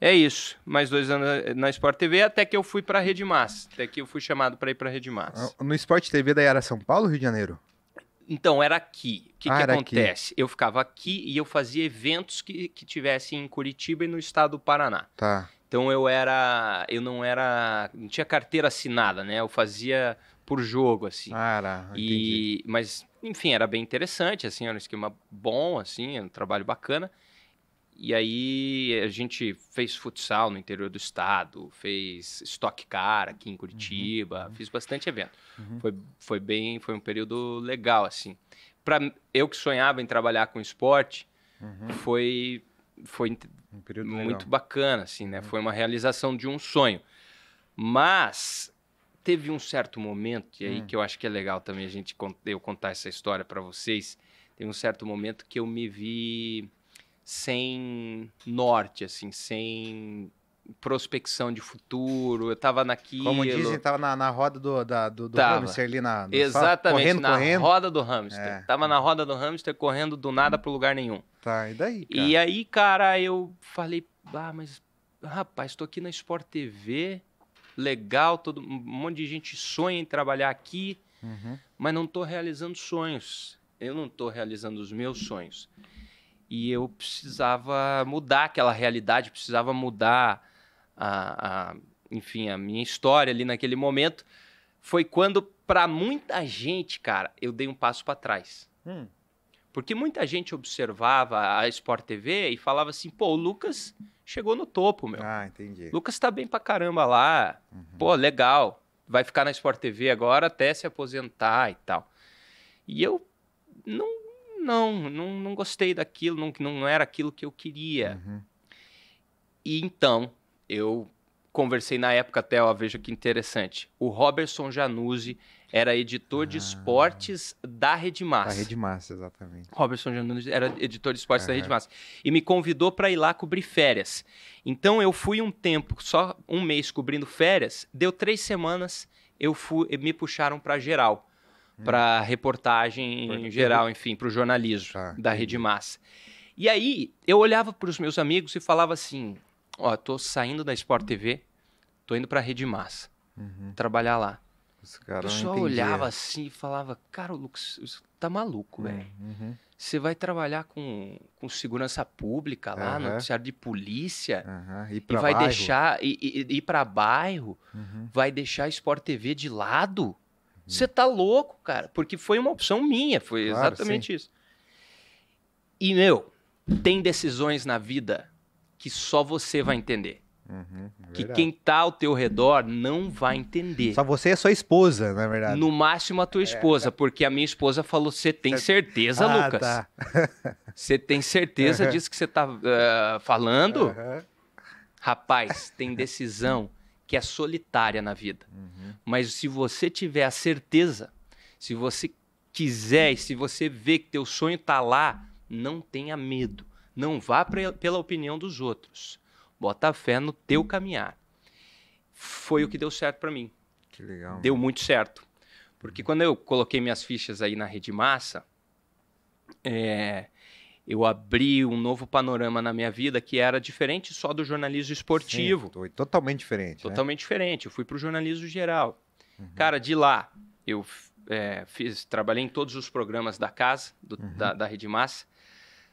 é isso. Mais dois anos eh, na Sport TV, até que eu fui para a Rede Massa. Até que eu fui chamado para ir para a Rede Massa. Ah, no Sport TV daí era São Paulo, Rio de Janeiro? Então, era aqui. O que, ah, que acontece? Aqui. Eu ficava aqui e eu fazia eventos que, que tivessem em Curitiba e no estado do Paraná. Tá. Então eu era. Eu não era. Não tinha carteira assinada, né? Eu fazia por jogo, assim. Ah, e, entendi. Mas, enfim, era bem interessante, assim, era um esquema bom, assim, um trabalho bacana. E aí a gente fez futsal no interior do estado, fez Stock Car aqui em uhum, Curitiba, uhum. fiz bastante evento. Uhum. Foi, foi bem, foi um período legal assim. Para eu que sonhava em trabalhar com esporte, uhum. foi foi um muito legal. bacana assim, né? Uhum. Foi uma realização de um sonho. Mas teve um certo momento e aí hum. que eu acho que é legal também a gente eu contar essa história para vocês. tem um certo momento que eu me vi sem norte, assim, sem prospecção de futuro, eu tava naquilo. Como dizem, tava na, na roda do, da, do, do tava. hamster ali na... Exatamente, correndo, na correndo. roda do hamster. É. Tava na roda do hamster, correndo do nada pro lugar nenhum. Tá, e daí, cara? E aí, cara, eu falei, ah, mas, rapaz, tô aqui na Sport TV, legal, todo, um monte de gente sonha em trabalhar aqui, uhum. mas não tô realizando sonhos. Eu não tô realizando os meus sonhos e eu precisava mudar aquela realidade, precisava mudar a, a enfim, a minha história ali naquele momento. Foi quando, para muita gente, cara, eu dei um passo para trás. Hum. Porque muita gente observava a Sport TV e falava assim: pô, o Lucas chegou no topo, meu. Ah, entendi. Lucas tá bem pra caramba lá. Uhum. Pô, legal. Vai ficar na Sport TV agora até se aposentar e tal. E eu não não, não, não gostei daquilo, não, não era aquilo que eu queria. Uhum. E então, eu conversei na época até, ó, veja que interessante. O Robertson Januzzi era editor ah, de esportes da Rede Massa. Da Rede Massa, exatamente. Robertson Januzzi era editor de esportes uhum. da Rede Massa. E me convidou para ir lá cobrir férias. Então eu fui um tempo, só um mês cobrindo férias, deu três semanas, eu fui, me puxaram para geral. Hum. para reportagem em geral, enfim, para o jornalismo ah, da Rede Massa. E aí eu olhava para os meus amigos e falava assim: ó, tô saindo da Sport TV, tô indo para a Rede Massa, uhum. trabalhar lá. Os caras só olhava assim e falava: cara, o Lucas tá maluco, velho. Hum, uhum. Você vai trabalhar com, com segurança pública lá, uhum. noticiário de polícia, uhum. e vai bairro. deixar e, e, ir para bairro, uhum. vai deixar a Sport TV de lado. Você tá louco, cara, porque foi uma opção minha, foi claro, exatamente sim. isso. E, meu, tem decisões na vida que só você vai entender. Uhum, é que quem tá ao teu redor não vai entender. Só você e é sua esposa, na é verdade. No máximo a tua é. esposa, é. porque a minha esposa falou: Você tem certeza, ah, Lucas? Você tá. tem certeza uhum. disso que você tá uh, falando? Uhum. Rapaz, tem decisão que é solitária na vida. Uhum. Mas se você tiver a certeza, se você quiser e se você vê que teu sonho está lá, não tenha medo. Não vá pra, pela opinião dos outros. Bota fé no teu caminhar. Foi o que deu certo para mim. Que legal. Deu muito certo. Porque quando eu coloquei minhas fichas aí na Rede Massa, é, eu abri um novo panorama na minha vida que era diferente só do jornalismo esportivo. Sim, totalmente diferente. Né? Totalmente né? diferente. Eu fui para o jornalismo geral. Uhum. Cara, de lá, eu é, fiz, trabalhei em todos os programas da casa, do, uhum. da, da Rede Massa,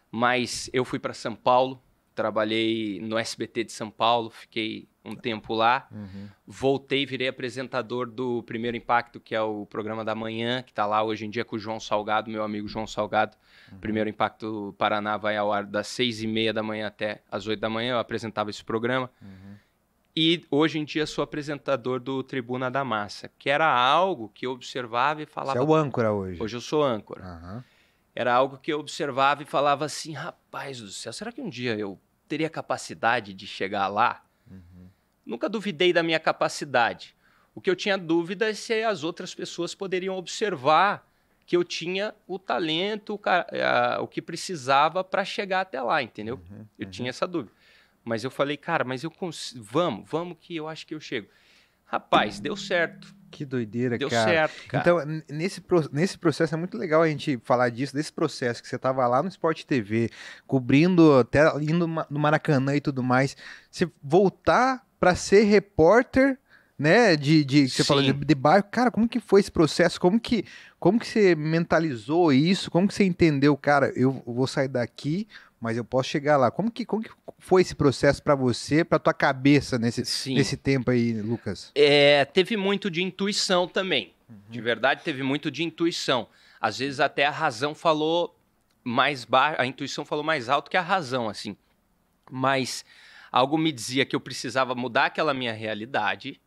mas eu fui para São Paulo, trabalhei no SBT de São Paulo, fiquei um tempo lá. Uhum. Voltei, virei apresentador do Primeiro Impacto, que é o programa da manhã, que está lá hoje em dia com o João Salgado, meu amigo João Salgado. Uhum. Primeiro Impacto Paraná vai ao ar das seis e meia da manhã até as oito da manhã. Eu apresentava esse programa. Uhum. E hoje em dia sou apresentador do Tribuna da Massa, que era algo que eu observava e falava. Você é o âncora hoje. Hoje eu sou âncora. Era algo que eu observava e falava assim: rapaz do céu, será que um dia eu teria capacidade de chegar lá? nunca duvidei da minha capacidade. O que eu tinha dúvida é se as outras pessoas poderiam observar que eu tinha o talento, o, eh, que precisava para chegar até lá, entendeu? Uhum, uhum. Eu tinha essa dúvida. Mas eu falei, cara, mas eu consigo. Vamos, vamos que eu acho que eu chego. Rapaz, deu certo. Que doideira, deu cara. Deu certo, cara. Então, nesse, nesse processo é muito legal a gente falar disso, desse processo que você tava lá no Sport TV, cobrindo, até indo no Maracanã e tudo mais. Você voltar para ser repórter, né? De, de você Sim. fala de, de barco. Cara, como que foi esse processo? Como que, como que você mentalizou isso? Como que você entendeu, cara? Eu vou sair daqui, mas eu posso chegar lá. Como que, como que foi esse processo para você, para tua cabeça nesse, Sim. nesse tempo aí, Lucas? É, teve muito de intuição também. Uhum. De verdade, teve muito de intuição. Às vezes até a razão falou mais baixo, a intuição falou mais alto que a razão, assim. Mas Algo me dizia que eu precisava mudar aquela minha realidade.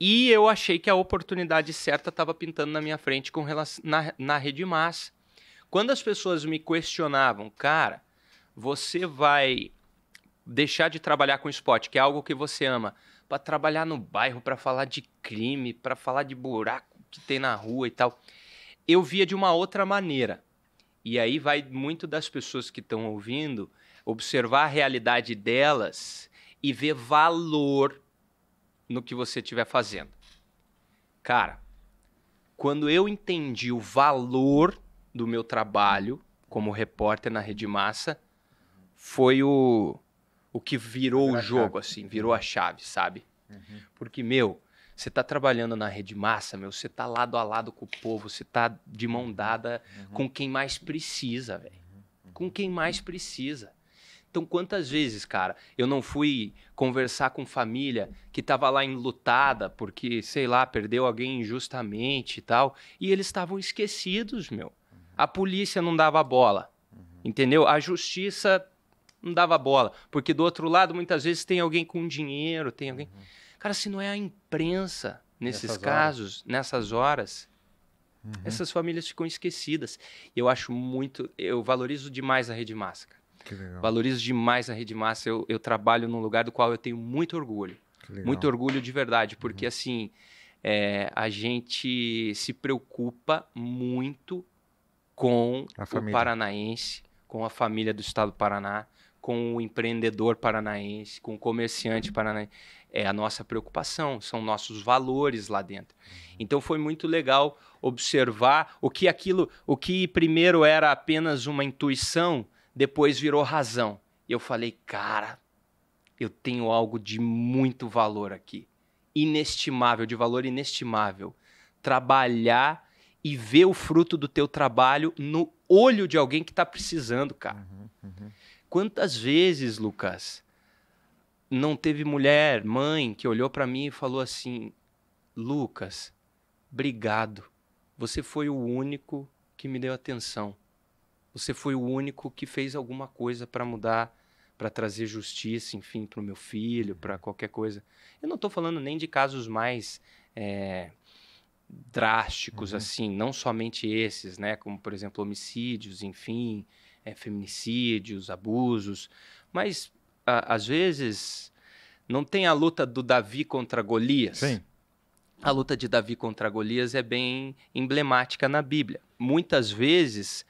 E eu achei que a oportunidade certa estava pintando na minha frente com relação, na, na rede massa. Quando as pessoas me questionavam, cara, você vai deixar de trabalhar com esporte, que é algo que você ama, para trabalhar no bairro, para falar de crime, para falar de buraco que tem na rua e tal, eu via de uma outra maneira. E aí vai muito das pessoas que estão ouvindo observar a realidade delas e ver valor no que você estiver fazendo. Cara, quando eu entendi o valor do meu trabalho como repórter na Rede Massa, foi o, o que virou o jogo, chave. assim, virou a chave, sabe? Uhum. Porque, meu, você está trabalhando na rede massa, meu, você está lado a lado com o povo, você está de mão uhum, dada uhum. com quem mais precisa, velho. Uhum, uhum. Com quem mais precisa. Então, quantas vezes, cara, eu não fui conversar com família que estava lá enlutada porque, sei lá, perdeu alguém injustamente e tal, e eles estavam esquecidos, meu. A polícia não dava bola, entendeu? A justiça não dava bola, porque do outro lado, muitas vezes, tem alguém com dinheiro, tem alguém. Uhum. Cara, se não é a imprensa nesses nessas casos, horas. nessas horas, uhum. essas famílias ficam esquecidas. Eu acho muito, eu valorizo demais a Rede Massa. Valorizo demais a Rede Massa. Eu, eu, trabalho num lugar do qual eu tenho muito orgulho. Muito orgulho de verdade, uhum. porque uhum. assim, é, a gente se preocupa muito com o paranaense, com a família do estado do Paraná, com o empreendedor paranaense, com o comerciante paranaense é a nossa preocupação, são nossos valores lá dentro. Uhum. Então foi muito legal observar o que aquilo, o que primeiro era apenas uma intuição, depois virou razão. Eu falei, cara, eu tenho algo de muito valor aqui, inestimável, de valor inestimável. Trabalhar e ver o fruto do teu trabalho no olho de alguém que está precisando, cara. Uhum, uhum. Quantas vezes, Lucas, não teve mulher, mãe, que olhou para mim e falou assim: Lucas, obrigado. Você foi o único que me deu atenção. Você foi o único que fez alguma coisa para mudar, para trazer justiça, enfim, para o meu filho, para qualquer coisa. Eu não estou falando nem de casos mais é, drásticos, uhum. assim, não somente esses, né? Como, por exemplo, homicídios, enfim, é, feminicídios, abusos. Mas às vezes, não tem a luta do Davi contra Golias. Sim. A luta de Davi contra Golias é bem emblemática na Bíblia. Muitas vezes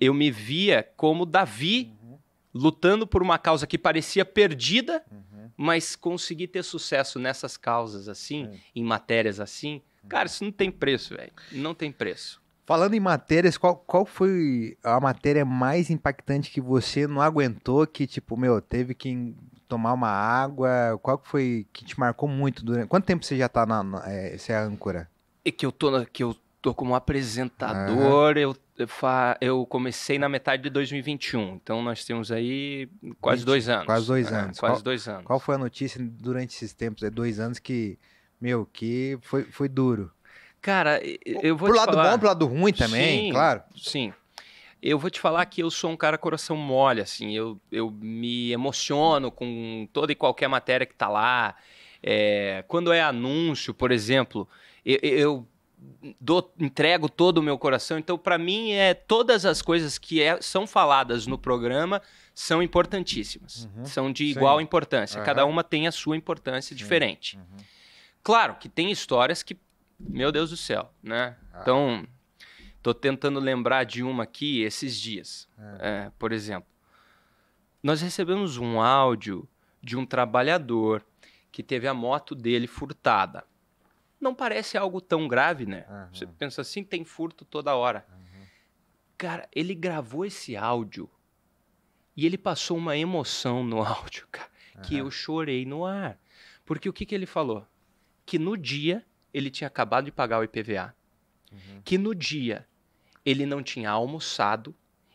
eu me via como Davi uhum. lutando por uma causa que parecia perdida, uhum. mas consegui ter sucesso nessas causas assim, em matérias assim. Cara, isso não tem preço, velho. Não tem preço. Falando em matérias, qual, qual foi a matéria mais impactante que você não aguentou, que tipo, meu, teve que tomar uma água? Qual foi que te marcou muito durante... Quanto tempo você já tá na, na é, você é âncora? É que eu tô na, que eu tô como apresentador, ah. eu eu comecei na metade de 2021, então nós temos aí quase 20, dois anos. Quase dois anos. É, quase qual, dois anos. Qual foi a notícia durante esses tempos, é dois anos que, meu, que foi, foi duro? Cara, eu vou pro te lado falar... bom, pro lado ruim também, sim, claro. Sim. Eu vou te falar que eu sou um cara coração mole, assim. Eu, eu me emociono com toda e qualquer matéria que tá lá. É, quando é anúncio, por exemplo, eu, eu dou, entrego todo o meu coração. Então, para mim, é todas as coisas que é, são faladas no programa são importantíssimas. Uhum, são de igual sim. importância. Uhum. Cada uma tem a sua importância sim. diferente. Uhum. Claro que tem histórias que meu Deus do céu, né? Ah. Então, tô tentando lembrar de uma aqui esses dias, é. É, por exemplo. Nós recebemos um áudio de um trabalhador que teve a moto dele furtada. Não parece algo tão grave, né? Uhum. Você pensa assim, tem furto toda hora. Uhum. Cara, ele gravou esse áudio e ele passou uma emoção no áudio, cara, uhum. que eu chorei no ar. Porque o que, que ele falou? Que no dia ele tinha acabado de pagar o IPVA, uhum. que no dia ele não tinha almoçado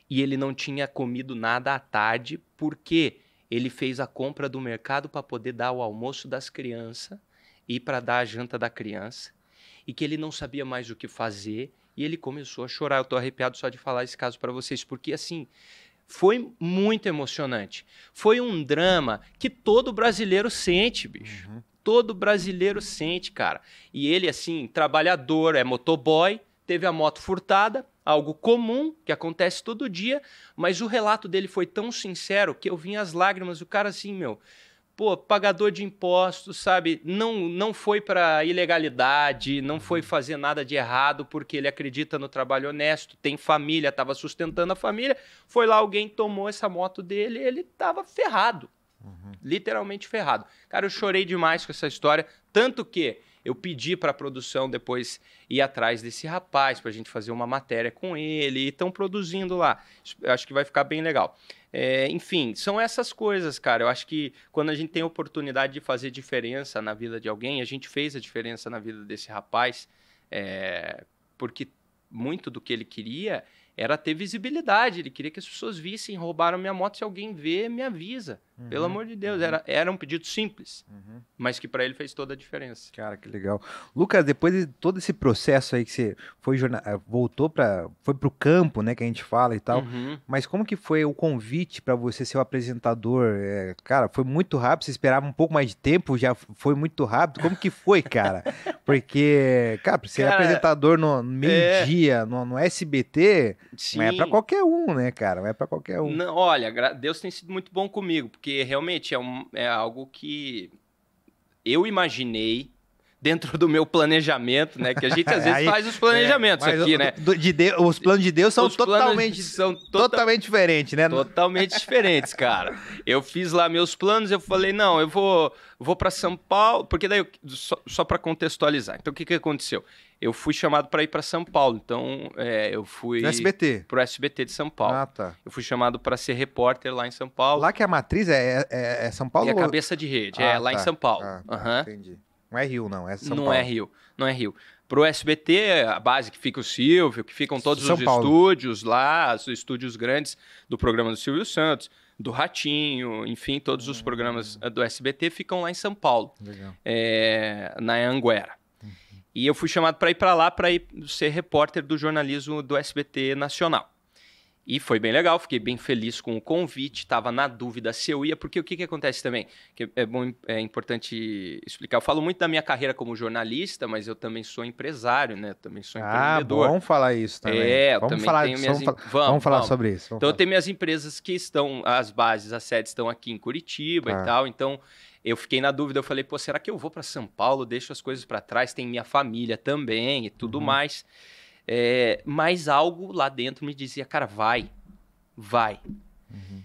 e ele não tinha comido nada à tarde, porque ele fez a compra do mercado para poder dar o almoço das crianças e para dar a janta da criança, e que ele não sabia mais o que fazer, e ele começou a chorar. Eu estou arrepiado só de falar esse caso para vocês, porque assim, foi muito emocionante. Foi um drama que todo brasileiro sente, bicho. Uhum todo brasileiro sente, cara. E ele, assim, trabalhador, é motoboy, teve a moto furtada, algo comum que acontece todo dia, mas o relato dele foi tão sincero que eu vim as lágrimas. O cara, assim, meu, pô, pagador de impostos, sabe? Não, não foi para ilegalidade, não foi uhum. fazer nada de errado porque ele acredita no trabalho honesto, tem família, estava sustentando a família. Foi lá alguém tomou essa moto dele, ele estava ferrado. Uhum. Literalmente ferrado. Cara, eu chorei demais com essa história. Tanto que eu pedi para a produção depois ir atrás desse rapaz para a gente fazer uma matéria com ele. E estão produzindo lá. Acho que vai ficar bem legal. É, enfim, são essas coisas, cara. Eu acho que quando a gente tem a oportunidade de fazer diferença na vida de alguém, a gente fez a diferença na vida desse rapaz, é, porque muito do que ele queria era ter visibilidade. Ele queria que as pessoas vissem, roubaram minha moto. Se alguém vê, me avisa. Uhum. Pelo amor de Deus, uhum. era, era um pedido simples, uhum. mas que para ele fez toda a diferença. Cara, que legal. Lucas, depois de todo esse processo aí que você foi eh, voltou para foi pro campo, né, que a gente fala e tal, uhum. mas como que foi o convite para você ser o apresentador? É, cara, foi muito rápido, você esperava um pouco mais de tempo, já foi muito rápido. Como que foi, cara? Porque, cara, pra ser cara, apresentador no meio-dia, é... no, no, SBT, Sim. não é para qualquer um, né, cara? Não é para qualquer um. Não, olha, Deus tem sido muito bom comigo, porque realmente é, um, é algo que eu imaginei dentro do meu planejamento, né? Que a gente às é, vezes Aí, faz os planejamentos é, aqui, o, né? De Deus, os planos de Deus são, totalmente, são tota- totalmente diferentes, né? Totalmente diferentes, cara. Eu fiz lá meus planos, eu falei, não, eu vou, vou para São Paulo, porque daí, eu, só, só para contextualizar. Então, o que, que aconteceu? eu fui chamado para ir para São Paulo. Então, é, eu fui. Pro SBT? Pro SBT de São Paulo. Ah, tá. Eu fui chamado para ser repórter lá em São Paulo. Lá que é a matriz é, é, é, é São Paulo? E a cabeça de rede, é, ah, é, lá em tá. São Paulo. Ah, tá, uhum. Entendi. Não é Rio, não, é São não Paulo. Não é Rio, não é Rio. Pro SBT, a base que fica o Silvio, que ficam todos São os Paulo. estúdios lá, os estúdios grandes do programa do Silvio Santos, do Ratinho, enfim, todos os hum. programas eh, do SBT ficam lá em São Paulo. Legal. É, na Anguera. E eu fui chamado para ir para lá para ser repórter do jornalismo do SBT Nacional. E foi bem legal, fiquei bem feliz com o convite, estava na dúvida se eu ia, porque o que, que acontece também? Que é, bom, é importante explicar. Eu falo muito da minha carreira como jornalista, mas eu também sou empresário, né? também sou ah, empreendedor. Ah, vamos falar isso também. É, vamos também falar, tenho minhas... Vamos, vamos, vamos falar vamos. sobre isso. então, falar. eu tenho minhas empresas que estão, as bases, as sedes estão aqui em Curitiba e tá. tal, então eu fiquei na dúvida, eu falei, pô, será que eu vou para São Paulo, deixo as coisas para trás, tem minha família também e tudo uhum. mais. É, mas algo lá dentro me dizia, cara, vai, vai. Uhum.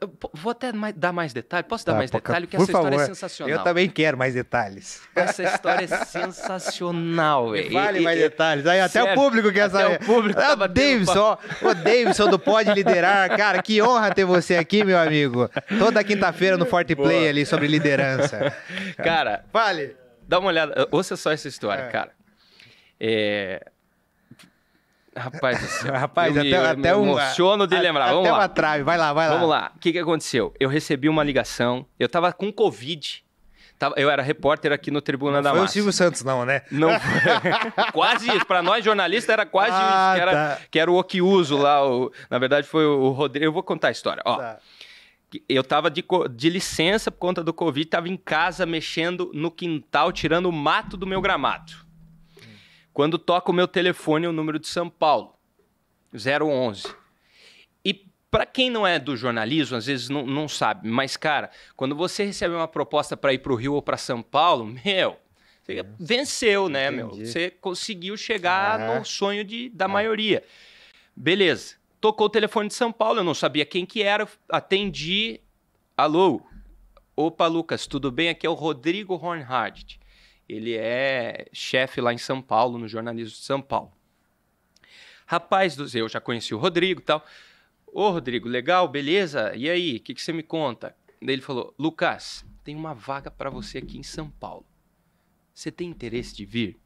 Eu, vou até mais, dar mais detalhes Posso dar tá, mais detalhes Porque por essa favor. história é sensacional. Eu também quero mais detalhes. Essa história é sensacional, velho. Vale mais detalhes. Aí até o público quer até saber. O público ah, tá o Davidson, pra... o Davidson do Pode Liderar. Cara, que honra ter você aqui, meu amigo. Toda quinta-feira no Forte Play ali sobre liderança. Cara, vale. Dá uma olhada, ouça só essa história, é. cara. É, Rapaz Rapaz, eu até, me, até me emociono de lembrar. Vamos até lá. uma trave, vai lá, vai lá. Vamos lá. O que, que aconteceu? Eu recebi uma ligação, eu tava com Covid. eu era repórter aqui no Tribuna não da foi Foi o Silvio Santos, não, né? Não foi. quase isso. Pra nós jornalistas era quase ah, isso. Que era, tá. que era o Okiuso lá. O, na verdade foi o, o Rodrigo. Eu vou contar a história. Ó. Tá. Eu tava de, de licença por conta do Covid, tava em casa mexendo no quintal, tirando o mato do meu gramado. Quando toca o meu telefone, o número de São Paulo, 011. E para quem não é do jornalismo, às vezes não, não sabe, mas cara, quando você recebe uma proposta para ir para o Rio ou para São Paulo, meu, você é. venceu, né, Entendi. meu? Você conseguiu chegar ah. no sonho de, da ah. maioria. Beleza. Tocou o telefone de São Paulo, eu não sabia quem que era, atendi. Alô? Opa, Lucas, tudo bem? Aqui é o Rodrigo Hornhardt. Ele é chefe lá em São Paulo, no jornalismo de São Paulo. Rapaz do eu já conheci o Rodrigo e tal. Ô, Rodrigo, legal, beleza? E aí, o que, que você me conta? Daí ele falou: Lucas, tem uma vaga para você aqui em São Paulo. Você tem interesse de vir?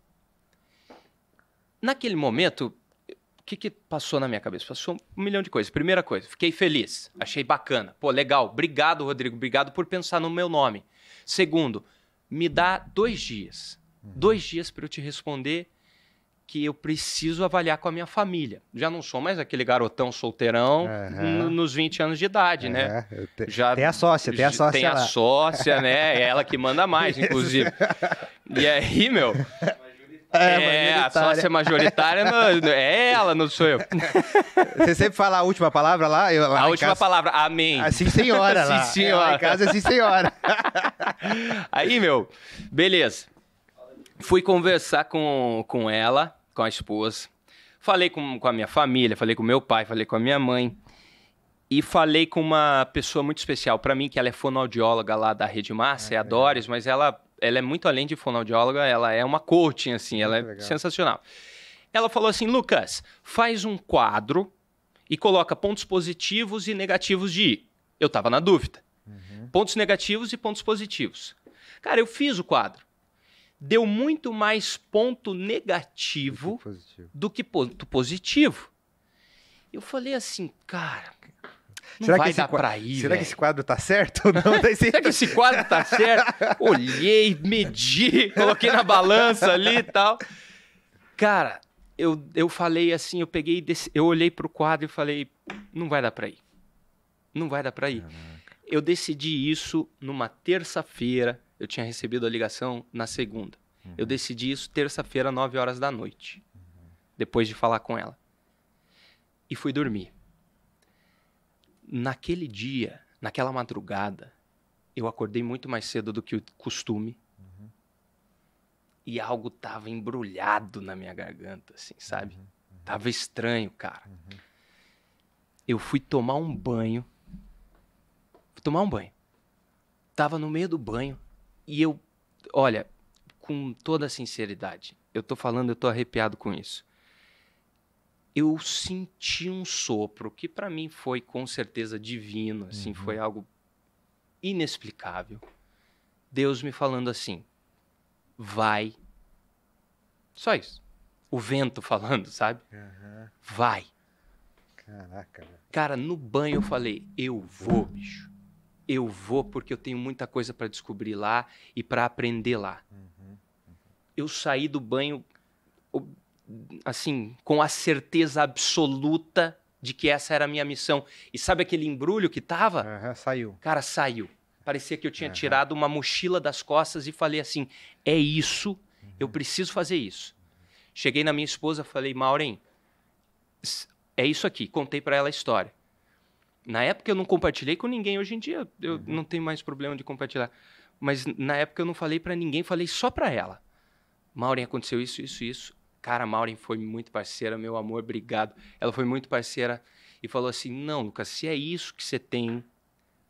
Naquele momento, o que, que passou na minha cabeça? Passou um milhão de coisas. Primeira coisa, fiquei feliz, achei bacana. Pô, legal, obrigado, Rodrigo, obrigado por pensar no meu nome. Segundo, me dá dois dias. Uhum. Dois dias para eu te responder que eu preciso avaliar com a minha família. Já não sou mais aquele garotão solteirão uhum. nos 20 anos de idade, uhum. né? É, te... Já tem a sócia, tem a sócia. Tem lá. a sócia, né? É ela que manda mais, inclusive. e aí, meu, é, é a sócia majoritária no, é ela, não sou eu. Você sempre fala a última palavra lá? Eu, lá a última casa, palavra, amém. Assim ah, senhora assim Sim senhora. em casa, assim senhora. Aí, meu, beleza. Fui conversar com, com ela, com a esposa. Falei com, com a minha família, falei com meu pai, falei com a minha mãe. E falei com uma pessoa muito especial para mim, que ela é fonoaudióloga lá da Rede Massa, é, é a ah, Doris, mas ela ela é muito além de fonoaudióloga, ela é uma coaching, assim, muito ela é legal. sensacional. Ela falou assim: Lucas, faz um quadro e coloca pontos positivos e negativos de I. Eu tava na dúvida. Uhum. Pontos negativos e pontos positivos. Cara, eu fiz o quadro. Deu muito mais ponto negativo do que, do que ponto positivo. Eu falei assim, cara, não será vai que dar quadro, pra ir, Será véio. que esse quadro tá certo? Não, daí Será que esse quadro tá certo? Olhei, medi, coloquei na balança ali e tal. Cara, eu, eu falei assim, eu peguei, desse, eu olhei pro quadro e falei, não vai dar pra ir. Não vai dar pra ir. Eu decidi isso numa terça-feira, eu tinha recebido a ligação na segunda. Eu uhum. decidi isso terça-feira, 9 horas da noite, uhum. depois de falar com ela. E fui dormir. Naquele dia, naquela madrugada, eu acordei muito mais cedo do que o costume. Uhum. E algo tava embrulhado na minha garganta, assim, sabe? Uhum. Uhum. Tava estranho, cara. Uhum. Eu fui tomar um banho. Fui tomar um banho. Tava no meio do banho e eu, olha, com toda sinceridade, eu tô falando, eu tô arrepiado com isso eu senti um sopro que para mim foi com certeza divino, assim, uhum. foi algo inexplicável. Deus me falando assim: "Vai". Só isso. O vento falando, sabe? Uhum. Vai. Caraca. Cara, no banho eu falei: "Eu vou, bicho. Eu vou porque eu tenho muita coisa para descobrir lá e para aprender lá". Uhum, uhum. Eu saí do banho assim, com a certeza absoluta de que essa era a minha missão. E sabe aquele embrulho que tava? Uhum, saiu. Cara, saiu. Parecia que eu tinha uhum. tirado uma mochila das costas e falei assim: é isso, uhum. eu preciso fazer isso. Cheguei na minha esposa, falei: Maureen, é isso aqui. Contei para ela a história. Na época eu não compartilhei com ninguém. Hoje em dia eu uhum. não tenho mais problema de compartilhar. Mas na época eu não falei para ninguém, falei só para ela. Maureen, aconteceu isso, isso, isso. Cara, a Maureen foi muito parceira, meu amor, obrigado. Ela foi muito parceira e falou assim: Não, Lucas, se é isso que você tem,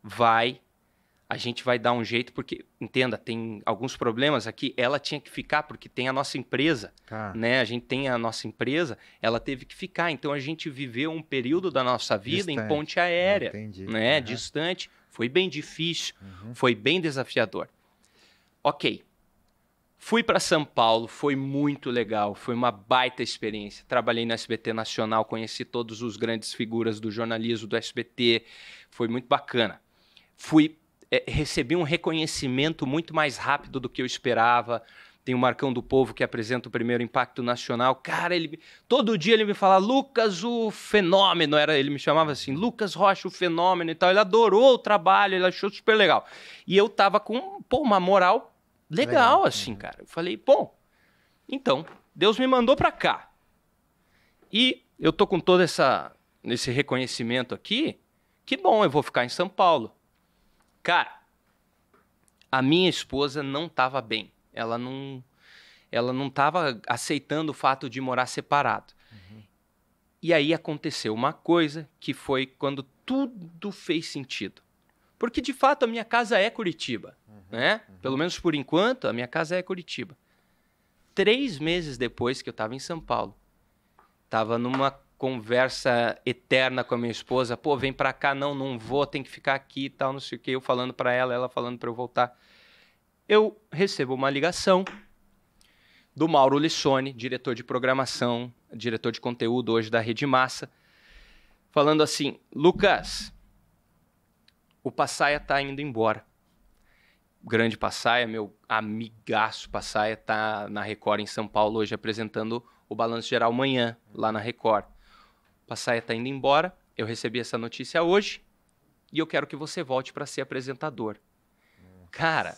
vai. A gente vai dar um jeito, porque, entenda, tem alguns problemas aqui. Ela tinha que ficar, porque tem a nossa empresa, tá. né? A gente tem a nossa empresa, ela teve que ficar. Então, a gente viveu um período da nossa vida distante. em ponte ah, aérea, Entendi. né? Uhum. Distante. Foi bem difícil, uhum. foi bem desafiador. Ok, Fui para São Paulo, foi muito legal, foi uma baita experiência. Trabalhei no SBT Nacional, conheci todos os grandes figuras do jornalismo do SBT, foi muito bacana. Fui é, recebi um reconhecimento muito mais rápido do que eu esperava. Tem o Marcão do Povo que apresenta o primeiro Impacto Nacional. Cara, ele todo dia ele me fala Lucas o fenômeno, era ele me chamava assim, Lucas Rocha o fenômeno e tal. Ele adorou o trabalho, ele achou super legal. E eu tava com pô, uma moral legal, assim, uhum. cara. Eu falei, bom, então, Deus me mandou para cá. E eu tô com todo essa, esse reconhecimento aqui, que bom, eu vou ficar em São Paulo. Cara, a minha esposa não tava bem. Ela não ela não tava aceitando o fato de morar separado. Uhum. E aí aconteceu uma coisa que foi quando tudo fez sentido. Porque de fato a minha casa é Curitiba né? Uhum. Pelo menos por enquanto, a minha casa é Curitiba. Três meses depois que eu estava em São Paulo, estava numa conversa eterna com a minha esposa. Pô, vem para cá, não, não vou, tem que ficar aqui e tal, não sei o que. Eu falando para ela, ela falando para eu voltar. Eu recebo uma ligação do Mauro Lissone, diretor de programação, diretor de conteúdo hoje da Rede Massa, falando assim: Lucas, o Passaia tá indo embora grande Passaia, meu amigaço Passaia, tá na Record em São Paulo hoje apresentando o Balanço Geral amanhã lá na Record. Passaia tá indo embora, eu recebi essa notícia hoje e eu quero que você volte para ser apresentador. Cara,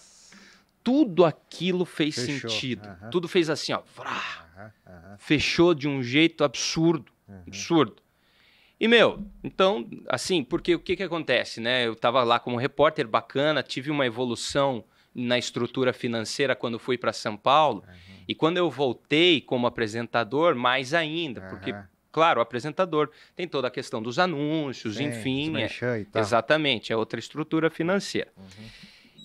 tudo aquilo fez Fechou. sentido. Uhum. Tudo fez assim, ó. uhum. Uhum. Fechou de um jeito absurdo. Absurdo. E, meu, então, assim, porque o que, que acontece, né? Eu estava lá como repórter bacana, tive uma evolução na estrutura financeira quando fui para São Paulo. Uhum. E quando eu voltei como apresentador, mais ainda, uhum. porque, claro, o apresentador tem toda a questão dos anúncios, Sim, enfim. É, exatamente, é outra estrutura financeira. Uhum.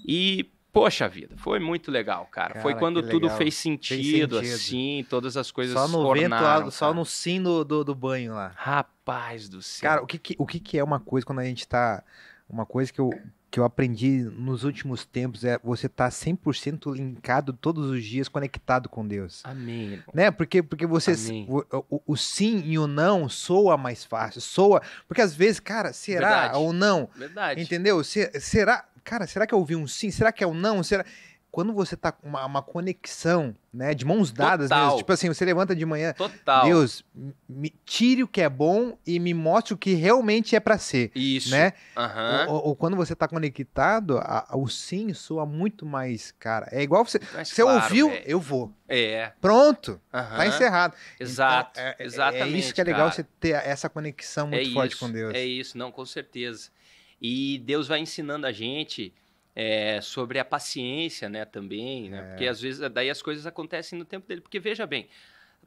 E Poxa vida, foi muito legal, cara. cara foi quando tudo fez sentido, fez sentido, assim, todas as coisas Só no vento lá, só no sim do, do, do, banho lá. Rapaz do céu. Cara, o que, que, o que, que é uma coisa quando a gente tá. Uma coisa que eu, que eu aprendi nos últimos tempos é você estar tá 100% linkado todos os dias, conectado com Deus. Amém. Irmão. Né? Porque, porque você. O, o, o, sim e o não soa mais fácil, soa. Porque às vezes, cara, será Verdade. ou não? Verdade. Entendeu? Se, será cara, será que eu ouvi um sim? Será que é um não? Será quando você tá com uma, uma, conexão, né, de mãos dadas Total. mesmo, tipo assim, você levanta de manhã, Total. Deus, me, tire o que é bom e me mostre o que realmente é para ser, Isso. né? Uhum. Ou, ou, quando você tá conectado, a, a, o sim soa muito mais, cara, é igual você, Mas você claro, ouviu, é. eu vou. É. Pronto, uhum. tá encerrado. Então, Exato, então, é, exatamente. É, é, é isso que é legal cara. você ter essa conexão muito é forte isso, com Deus. É isso, não, com certeza. E Deus vai ensinando a gente é, sobre a paciência, né, também, né? É. Porque às vezes daí as coisas acontecem no tempo dele. Porque veja bem,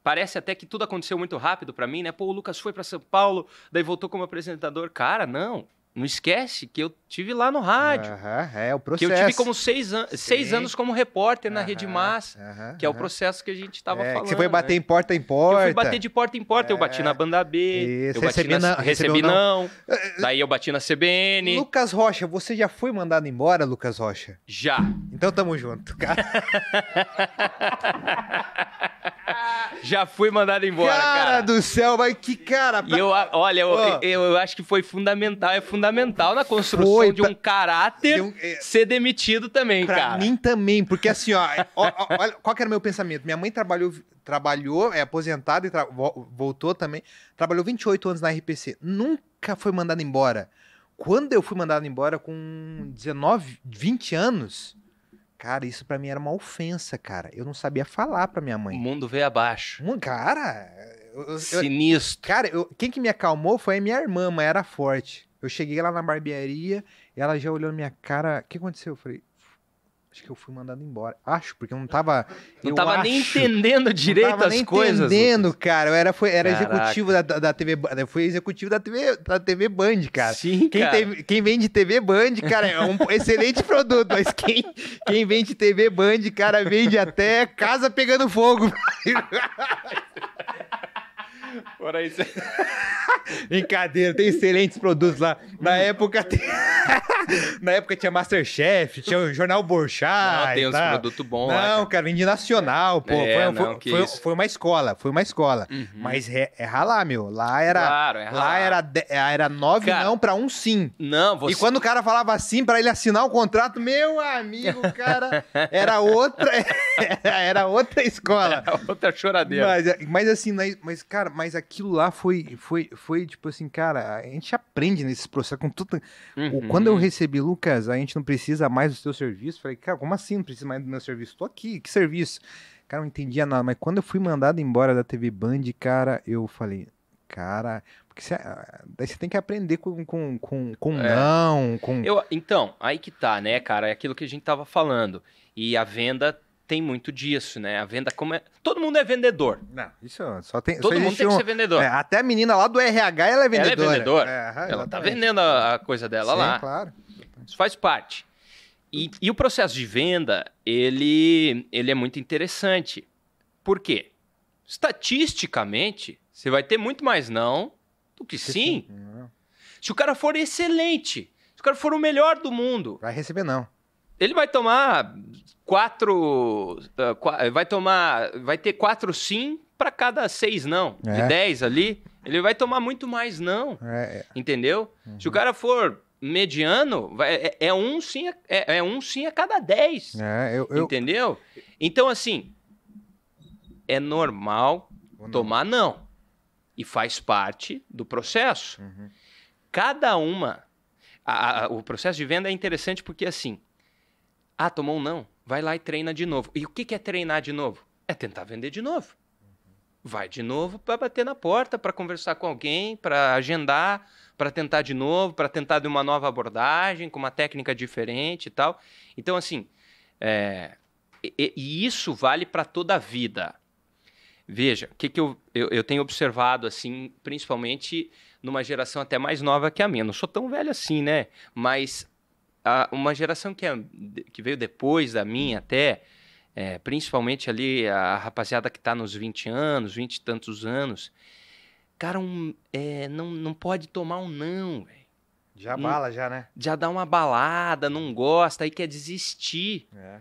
parece até que tudo aconteceu muito rápido para mim, né? Pô, o Lucas foi para São Paulo, daí voltou como apresentador. Cara, não. Não esquece que eu tive lá no rádio. é o processo. Que eu tive como seis, an seis anos como repórter na Rede Massa, que é o processo que a gente estava é, falando. você foi bater né? em porta em porta. Eu fui bater de porta em porta. É. Eu bati é. na Banda B, Isso. eu bati recebi na, recebi não. não. É, é. Daí eu bati na CBN. Lucas Rocha, você já foi mandado embora, Lucas Rocha? Já. Então tamo junto, cara. já fui mandado embora, cara. Cara do céu, mas que cara. E eu, olha, eu, eu, eu acho que foi fundamental, é fundamental fundamental na construção Foi, de um tá- caráter é, ser demitido também, pra cara. Pra mim também, porque assim, ó, é, ó, ó, olha, qual que era o meu pensamento? Minha mãe trabalhou, trabalhou é aposentada e voltou também, trabalhou 28 anos na RPC, nunca foi mandada embora. Quando eu fui mandado embora com 19, 20 anos, Cara, isso para mim era uma ofensa, cara. Eu não sabia falar para minha mãe. O mundo veio abaixo. Cara, eu, eu, Sinistro. cara, eu, quem que me acalmou foi a minha irmã, mas era forte. Eu cheguei lá na barbearia, ela já olhou minha cara. O que aconteceu? Eu falei, acho que eu fui mandado embora. Acho, porque eu não tava. Não eu tava acho, nem entendendo direito não tava as nem coisas. entendendo, cara. Eu era, foi, era executivo da, da TV. Né, foi executivo da TV, da TV Band, cara. Sim, quem cara. Teve, quem vende TV Band, cara, é um excelente produto, mas quem, quem vende TV Band, cara, vende até casa pegando fogo. Fora aí, Brincadeira, tem excelentes produtos lá. Na hum. época tem... Na época tinha Masterchef, tinha o Jornal Borchá. tem uns produtos bons. Não, lá, cara, vende nacional, pô. É, foi, não, foi, foi, foi, uma escola, foi uma escola. Uhum. Mas é, é ralar, meu. Lá era. Claro, é lá era, de, é, era nove cara, não pra um sim. Não, você... E quando o cara falava sim pra ele assinar o contrato, meu amigo, cara, era outra. era outra escola. Era outra choradeira. Mas, mas assim, mas, cara, mas mas aquilo lá foi, foi, foi tipo assim, cara, a gente aprende nesse processo com tudo. Uhum. Quando eu recebi, Lucas, a gente não precisa mais do seu serviço, falei, cara, como assim não precisa mais do meu serviço? Tô aqui, que serviço? Cara, não entendia nada, mas quando eu fui mandado embora da TV Band, cara, eu falei, cara, porque você, ah, daí você tem que aprender com, com, com, com é. não, com... Eu, então, aí que tá, né, cara, é aquilo que a gente tava falando, e a venda tem muito disso, né? A venda como é... Todo mundo é vendedor. Não, isso é- só tem. Todo só mundo tem um... que ser vendedor. É, até a menina lá do RH é ela é vendedora. Ela é vendedora. É, aham, ela tá vendendo a, a coisa dela Sim, lá. Claro. Isso faz parte. E, e, o processo de venda, ele, ele é muito interessante. Por quê? Estatisticamente, você vai ter muito mais não do que sim. É. Se o cara for excelente, se o cara for o melhor do mundo. Vai receber não. Ele vai tomar quatro. Uh, vai tomar. Vai ter quatro sim para cada seis não. É. De dez ali, ele vai tomar muito mais não. É. é. Entendeu? Uhum. Se o uhum. cara for mediano, vai, é, é, um sim a, é, é um sim a cada dez. É, eu, eu... Entendeu? Então, assim, é normal não. tomar não. E faz parte do processo. Uhum. Cada uma. A, a, o processo de venda é interessante porque, assim, ah, tomou um não? Vai lá e treina de novo. E o que, é treinar de novo? É tentar vender de novo. Vai de novo para bater na porta, para conversar com alguém, para agendar, para tentar de novo, para tentar de uma nova abordagem, com uma técnica diferente e tal. Então, assim, é, e, e, isso vale para toda a vida. Veja, o que, que eu, eu, eu, tenho observado, assim, principalmente numa geração até mais nova que a minha. Não sou tão velho assim, né? Mas a, uma geração que, é, que veio depois da minha até, é, principalmente ali a rapaziada que está nos 20 anos, 20 e tantos anos, cara, um, é, não, não pode tomar um não, velho. Já bala, já, né? Já dá uma balada, não gosta, aí quer desistir. É.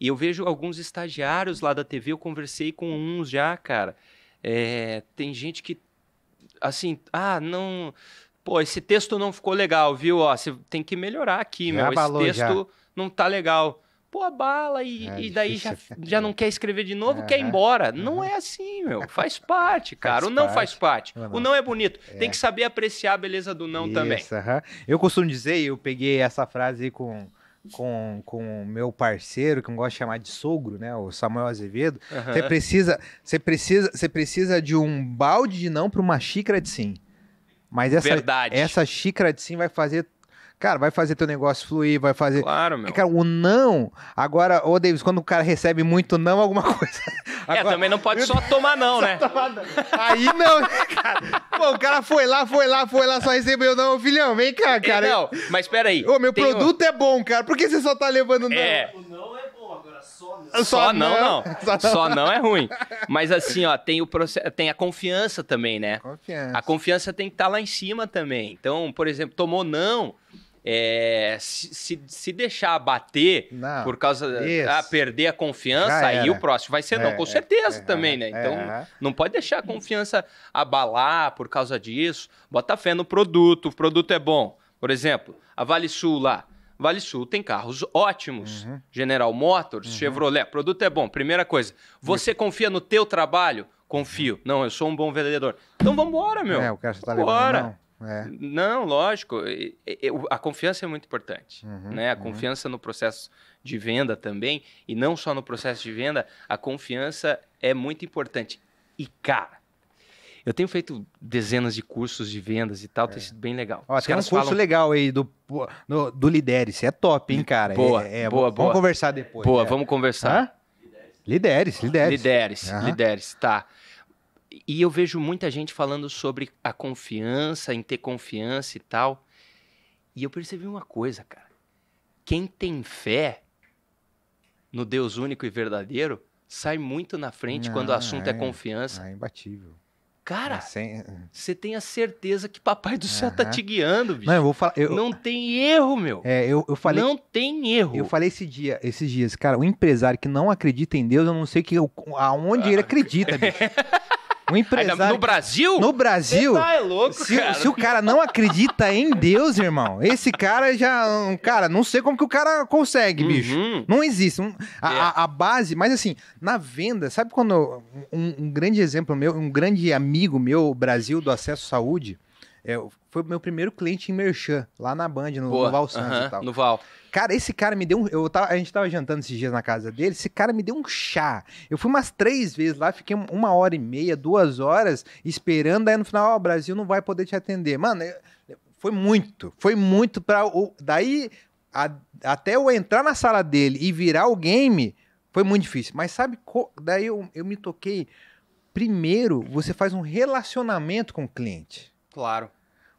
E eu vejo alguns estagiários lá da TV, eu conversei com uns já, cara. É, tem gente que, assim, ah, não, pô, esse texto não ficou legal, viu? Ó, você tem que melhorar aqui, já meu. Abalou, esse texto já. não tá legal. Pô, abala e, é, e daí já, já não quer escrever de novo, é, quer ir embora. É. Não é assim, meu. Faz parte, cara. Faz o não parte. faz parte. Não, não. O não é bonito. É. Tem que saber apreciar a beleza do não Isso, também. Uh -huh. Eu costumo dizer, eu peguei essa frase com com, com meu parceiro, que eu gosto de chamar de sogro, né? O Samuel Azevedo. Você uhum. precisa, você precisa, você precisa de um balde de não para uma xícara de sim. Mas essa, Verdade. essa xícara de sim vai fazer Cara, vai fazer teu negócio fluir, vai fazer. Claro, meu. Porque, cara, o não. Agora, ô Davis, quando o cara recebe muito não, alguma coisa. É, agora... É, também não pode só tomar não, né? só né? Tomar não. Aí não, né, cara. Pô, o cara foi lá, foi lá, foi lá, só recebeu não. Filhão, vem cá, é, cara. É, não, mas peraí. Ô, meu produto um... é bom, cara. Por que você só tá levando não? É. Só não, Só não. não. Só, Só não é ruim. Mas assim, ó, tem, o processo, tem a confiança também, né? Confiança. A confiança tem que estar tá lá em cima também. Então, por exemplo, tomou não. É, se, se, deixar bater não, por causa da ah, perder a confiança, aí o próximo vai ser é, não, com certeza é, também, né? É. Então não pode deixar a confiança abalar por causa disso. Bota fé no produto, o produto é bom. Por exemplo, a Vale Sul lá. Vale Sul tem carros ótimos. Uhum. General Motors, uhum. Chevrolet, produto é bom. Primeira coisa, você confia no teu trabalho? Confio. Uhum. Não, eu sou um bom vendedor. Então vambora, meu. É, o cara tá vambora. É. Não, lógico. A confiança é muito importante. Uhum, né? A uhum. confiança uhum. no processo de venda também, e não só no processo de venda, a confiança é muito importante. E, cara, eu tenho feito dezenas de cursos de vendas e tal, é. tem sido bem legal. Ó, que tem um curso falam... legal aí do, no, do lideres, é top, hein, cara? Boa, é, é, boa, vamos boa. Vamos conversar depois. Boa, né? vamos conversar. Lideres, lideres. Lideres, uhum. lideres, tá. E eu vejo muita gente falando sobre a confiança, em ter confiança e tal. E eu percebi uma coisa, cara. Quem tem fé no Deus único e verdadeiro sai muito na frente quando o assunto é, ah, é confiança. É imbatível. Cara, sem... Eh, você tem a certeza que papai do céu uhum. tá te guiando, bicho. Não, eu vou falar, eu... não tem erro, meu. É, eu, eu falei. Não tem erro. Eu falei esse dia, esses dias, cara, o empresário que não acredita em Deus, eu não sei que aonde ah. ele acredita, é. bicho. Um empresário. no Brasil? No Brasil. Tá, é louco, se, cara. se o cara não acredita em Deus, irmão, esse cara já. Cara, não sei como que o cara consegue, uhum. bicho. Não existe. Um, a, é. a, a, base. Mas assim, na venda, sabe quando. Um, um, grande exemplo meu, um grande amigo meu, Brasil do Acesso Saúde, é, foi meu primeiro cliente em Merchan, lá na Band, no, Boa, no Val Santos e tal. No Val. Cara, esse cara me deu um. Eu tava, a gente tava jantando esses dias na casa dele, esse cara me deu um chá. Eu fui umas três vezes lá, fiquei uma hora e meia, duas horas esperando, aí no final, ó, oh, o Brasil não vai poder te atender. Mano, foi muito, foi muito pra. O, daí, a, até eu entrar na sala dele e virar o game, foi muito difícil. Mas sabe, daí eu, eu me toquei. Primeiro, você faz um relacionamento com o cliente. Claro.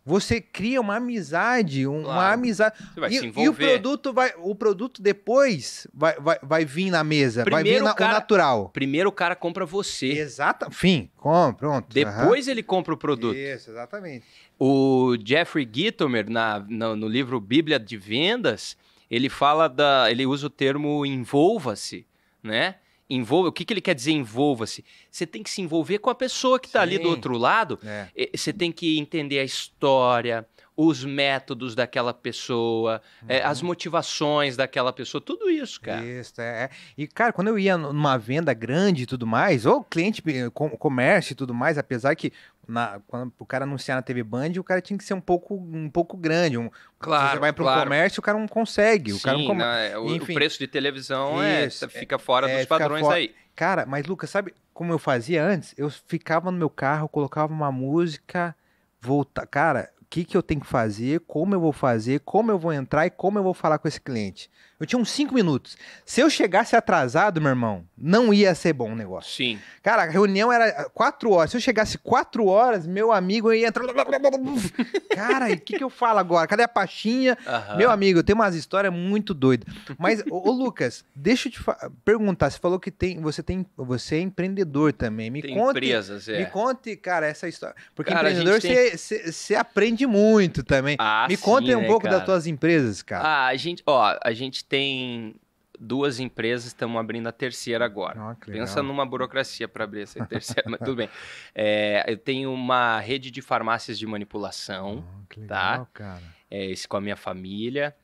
Você cria uma amizade, claro. uma amizade. Você vai e, se envolver. e o produto vai. O produto depois vai, vai, vai vir na mesa. Primeiro vai vir na, cara, o natural. Primeiro o cara compra você. Exato. Fim. Compra, pronto. Depois uhum. ele compra o produto. Isso, exatamente. O Jeffrey Gitomer, na, no, no livro Bíblia de Vendas, ele fala da. ele usa o termo envolva-se, né? envolva, o que, que ele quer dizer envolva-se? Você tem que se envolver com a pessoa que está ali do outro lado. É. Eh, você tem que entender a história, os métodos daquela pessoa, eh, uhum. é, as motivações daquela pessoa, tudo isso, cara. Isso, é, é. E, cara, quando eu ia numa venda grande e tudo mais, ou cliente, eh, com, comércio e tudo mais, apesar que na, quando o cara anunciar na TV Band, o cara tinha que ser um pouco, um pouco grande. Um, claro, você vai para o claro. comércio, o cara não consegue. Sim, o, cara não come... né? o, Enfim, o preço de televisão é, isso, tá, é, fica fora é, dos fica padrões fora... aí. Cara, mas Lucas, sabe como eu fazia antes? Eu ficava no meu carro, colocava uma música, volta, cara, o que, que eu tenho que fazer, como eu vou fazer, como eu vou entrar e como eu vou falar com esse cliente. Eu tinha uns 5 minutos. Se eu chegasse atrasado, meu irmão, não ia ser bom o negócio. Sim. Cara, a reunião era 4 horas. Se eu chegasse 4 horas, meu amigo ia entrar. Cara, o que, que eu falo agora? Cadê a pastinha? Uhum. Meu amigo, tem umas histórias muito doidas. Mas, ô, ô Lucas, deixa eu te perguntar. Você falou que tem, você, tem, você é empreendedor também. Me tem conte. Empresas, é. Me conte, cara, essa história. Porque cara, empreendedor você tem... aprende muito também. Ah, me conte sim, um né, pouco cara? das tuas empresas, cara. Ah, a gente, ó, a gente tem duas empresas, estamos abrindo a terceira agora. Ah, Pensa numa burocracia para abrir essa terceira, mas tudo bem. É, eu tenho uma rede de farmácias de manipulação, ah, tá? legal, tá? Cara. É, esse com a minha família.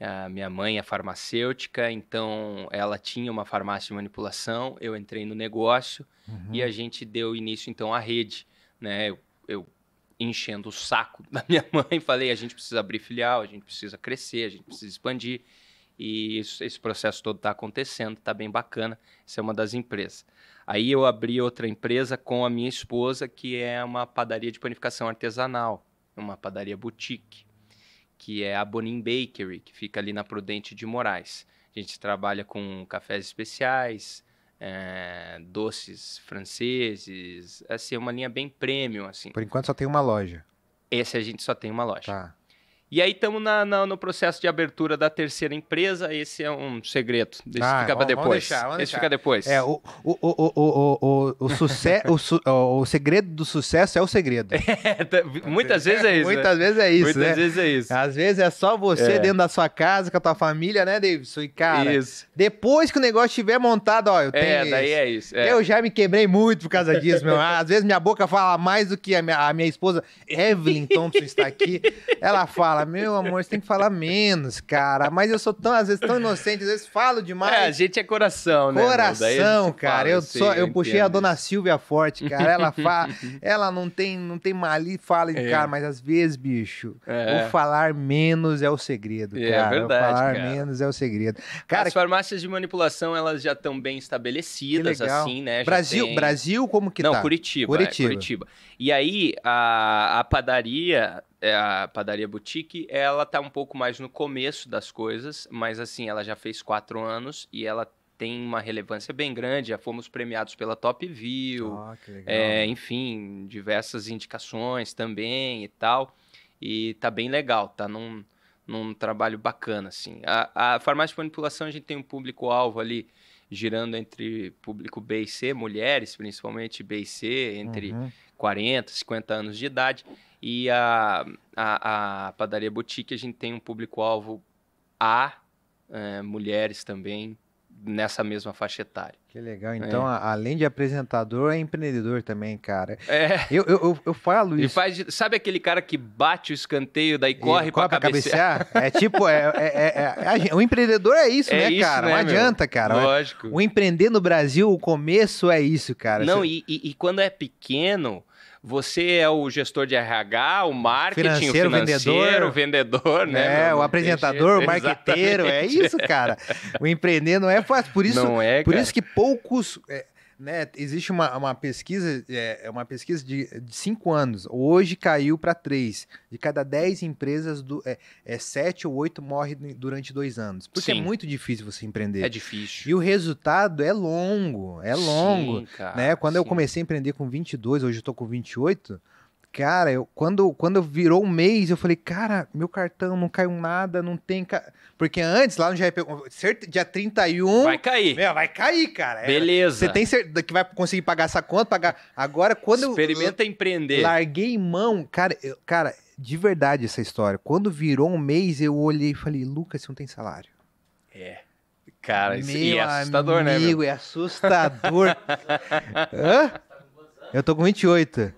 A minha mãe é farmacêutica, então ela tinha uma farmácia de manipulação. Eu entrei no negócio uhum. e a gente deu início então à rede, né? eu, eu enchendo o saco da minha mãe, falei: a gente precisa abrir filial, a gente precisa crescer, a gente precisa expandir e isso, esse processo todo está acontecendo, está bem bacana. Essa é uma das empresas. Aí eu abri outra empresa com a minha esposa, que é uma padaria de panificação artesanal, uma padaria boutique, que é a Bonin Bakery, que fica ali na Prudente de Moraes. A gente trabalha com cafés especiais, é, doces franceses, assim, é uma linha bem premium, assim. Por enquanto só tem uma loja. Esse a gente só tem uma loja. Tá. E aí estamos no processo de abertura da terceira empresa. Esse é um segredo. Esse ah, fica para depois. Deixar, Esse deixar. fica depois. É, o, o, o, o, o, o, sucesso, o, su o segredo do sucesso é o segredo. É, muitas vezes é isso. muitas né? vezes é isso. Muitas né? vezes é isso. Às vezes é só você é. dentro da sua casa, com a tua família, né, Davidson? E cara, isso. depois que o negócio estiver montado, ó, eu é, tenho. É, daí é isso. É. Eu já me quebrei muito por causa disso, meu. Às vezes minha boca fala mais do que a minha, a minha esposa, Evelyn Thompson, está aqui. Ela fala meu amor, você tem que falar menos, cara. Mas eu sou tão, às vezes, tão inocente, às vezes falo demais. É, a gente é coração, né? Coração, cara. Fala, eu, só, eu, eu puxei a dona Silvia forte, cara. Ela fala, ela não tem, não tem mali, fala de é. cara, mas às vezes, bicho, é. o falar menos é o segredo, é cara. É verdade, o falar cara. menos é o segredo. Cara, As farmácias de manipulação, elas já estão bem estabelecidas, assim, né? Já Brasil, tem... Brasil, como que não, tá? Não, Curitiba, é, Curitiba. Curitiba. E aí, a, a padaria é a padaria boutique, ela tá um pouco mais no começo das coisas, mas assim, ela já fez quatro anos e ela tem uma relevância bem grande. Já fomos premiados pela Top View, ah, é, enfim, diversas indicações também e tal. E tá bem legal, tá num, num trabalho bacana, assim. A, a farmácia de manipulação, a gente tem um público-alvo ali girando entre público B e C, mulheres principalmente B e C, entre uhum. 40, 50 anos de idade. E a, a, a padaria boutique, a gente tem um público-alvo A, é, mulheres também, nessa mesma faixa etária. Que legal. Então, é. além de apresentador, é empreendedor também, cara. É. Eu, eu, eu, falo isso. E faz, sabe aquele cara que bate o escanteio, daí corre, corre pra, pra cabecear? cabecear? é tipo, é, é, é, o empreendedor é isso, né, isso, cara? Né, Não adianta, meu? cara. Lógico. O empreender no Brasil, o começo é isso, cara. Não, Você... e, e, e quando é pequeno você é o gestor de RH, o marketing, financeiro, o financeiro, o vendedor, né? É, o apresentador, o marqueteiro, é isso, cara. O empreender não é fácil. Por isso, não é, por cara. isso que poucos. É, né, existe uma, uma pesquisa, é, é, uma pesquisa de, de cinco anos. Hoje caiu para três. De cada dez empresas, do, é, é, sete ou oito morrem durante dois anos. Porque é Sim. é muito difícil você empreender. É difícil. E o resultado é longo, é longo. Sim, cara, né? Quando sim. eu comecei a empreender com 22, hoje eu estou com 28, Cara, eu, quando, quando virou um mês, eu falei, cara, meu cartão não caiu nada, não tem. Ca... Porque antes, lá no GRP, dia 31. Vai cair. Meu, vai cair, cara. É, Beleza. Você tem certeza que vai conseguir pagar essa conta? Pagar. Agora, quando Experimenta eu, empreender. Larguei mão, cara, eu, cara, de verdade essa história. Quando virou um mês, eu olhei e falei, Lucas, você não tem salário. É. Cara, isso é assustador, amigo, né? Meu? É assustador. Né, é Hã? Eu tô com 28.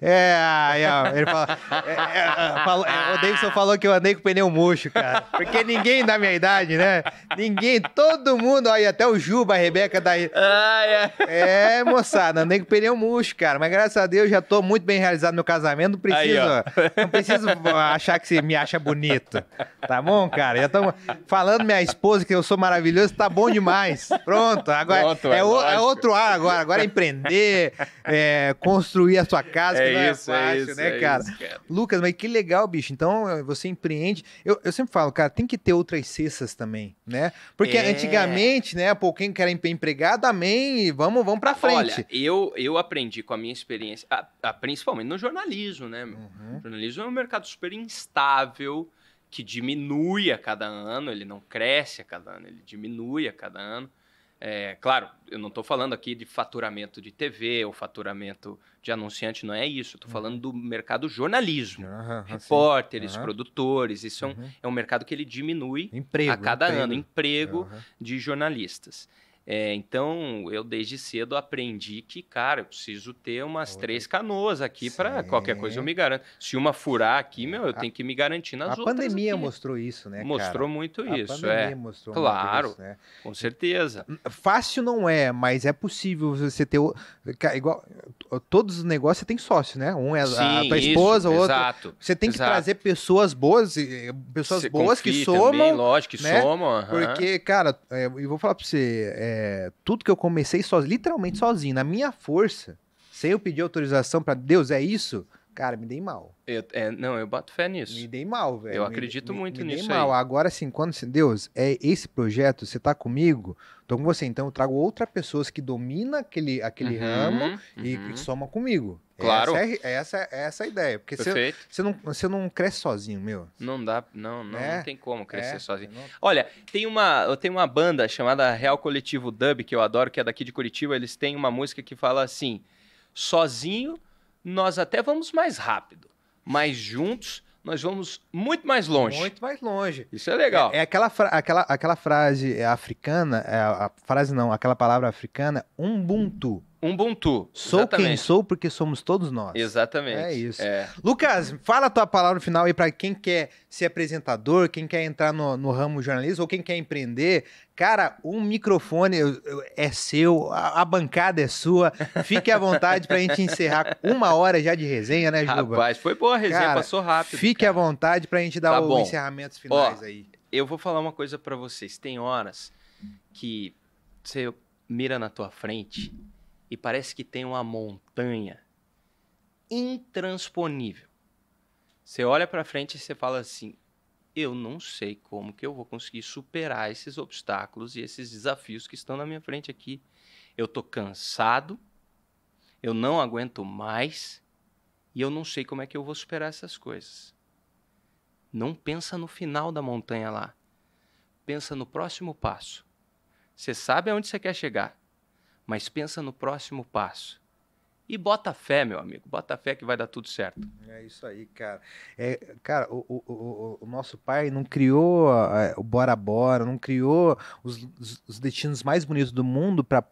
É, é, ele fala, é, é, é falou, é, o Davidson falou que eu andei com pneu murcho, cara. Porque ninguém da minha idade, né? Ninguém, todo mundo, aí até o Juba, a Rebeca daí. Ah, é. é, moçada, andei com pneu murcho, cara. Mas graças a Deus já tô muito bem realizado no meu casamento. Não preciso, aí, não preciso achar que você me acha bonito. Tá bom, cara? Já estamos falando minha esposa que eu sou maravilhoso, tá bom demais. Pronto, agora Pronto, é, o, é, outro ar agora. Agora é empreender, é, construir a sua casa é, é isso, é isso, né, é cara? Isso, cara? Lucas, mas que legal, bicho. Então, você empreende. Eu, eu sempre falo, cara, tem que ter outras cestas também, né? Porque é. antigamente, né, pô, quem quer empregado, amém, vamos, vamos pra frente. Olha, eu, eu aprendi com a minha experiência, a, a, principalmente no jornalismo, né? Uhum. Jornalismo é um mercado super instável, que diminui a cada ano, ele não cresce a cada ano, ele diminui a cada ano. É, claro, eu não estou falando aqui de faturamento de TV ou faturamento de anunciante, não é isso. Estou falando uhum. do mercado jornalismo. Uhum, repórteres, uhum. produtores. Isso é um, uhum. é um mercado que ele diminui emprego, a cada emprego. ano. Emprego de jornalistas. É, então, eu desde cedo aprendi que, cara, eu preciso ter umas três canoas aqui para qualquer coisa eu me garanto. Se uma furar aqui, é, meu, eu a, tenho que me garantir nas a outras. A pandemia aqui. mostrou isso, né? Mostrou cara? muito a isso. A pandemia é. mostrou claro, muito isso, né? Com certeza. Fácil não é, mas é possível você ter. Igual, todos os negócios você tem sócio, né? Um é Sim, a tua esposa, o outro. Exato, você tem que exato. trazer pessoas boas, eh, pessoas você boas que somam. Também, lógico, que né? somam. Uh -huh. Porque, cara, é, eu vou falar para você. É, é, tudo que eu comecei literalmente sozinho, na minha força, sem eu pedir autorização para Deus, é isso, Cara, me dei mal. Eu, é, não, eu bato fé nisso. Me dei mal, velho. Eu me, acredito me, muito me nisso. Me dei mal. Aí. Agora, assim, quando Deus, é esse projeto, você tá comigo, tô com você. Então, eu trago outra pessoa que domina aquele, aquele uhum, ramo e uhum. soma comigo. Claro. Essa é, essa é, essa a ideia. Porque Você, você, não, você não cresce sozinho, meu. Não dá, não, não, é, não tem como crescer é, sozinho. Não... Olha, tem uma, eu tenho uma banda chamada Real Coletivo Dub, que eu adoro, que é daqui de Curitiba. Eles têm uma música que fala assim: sozinho nós até vamos mais rápido, mas juntos nós vamos muito mais longe. Muito mais longe. Isso é legal. É, é aquela, aquela, aquela frase é, africana, é, a frase não, aquela palavra africana, Ubuntu. Ubuntu. Sou exatamente. quem sou porque somos todos nós. Exatamente. É isso. É. Lucas, fala a tua palavra no final aí para quem quer ser apresentador, quem quer entrar no, no ramo jornalismo ou quem quer empreender. Cara, um microfone é seu, a, a bancada é sua. Fique à vontade para a gente encerrar uma hora já de resenha, né, Juba? Rapaz, foi boa a resenha, cara, passou rápido. Fique cara. à vontade para a gente dar tá os encerramentos finais Ó, aí. Eu vou falar uma coisa para vocês. Tem horas que você mira na tua frente e parece que tem uma montanha intransponível. Você olha para frente e você fala assim: eu não sei como que eu vou conseguir superar esses obstáculos e esses desafios que estão na minha frente aqui. Eu tô cansado, eu não aguento mais e eu não sei como é que eu vou superar essas coisas. Não pensa no final da montanha lá. Pensa no próximo passo. Você sabe aonde você quer chegar mas pensa no próximo passo. E bota fé, meu amigo. Bota fé que vai dar tudo certo. É isso aí, cara. É, cara, o, o, o, o nosso pai não criou é, o Bora Bora, não criou os, os, destinos mais bonitos do mundo para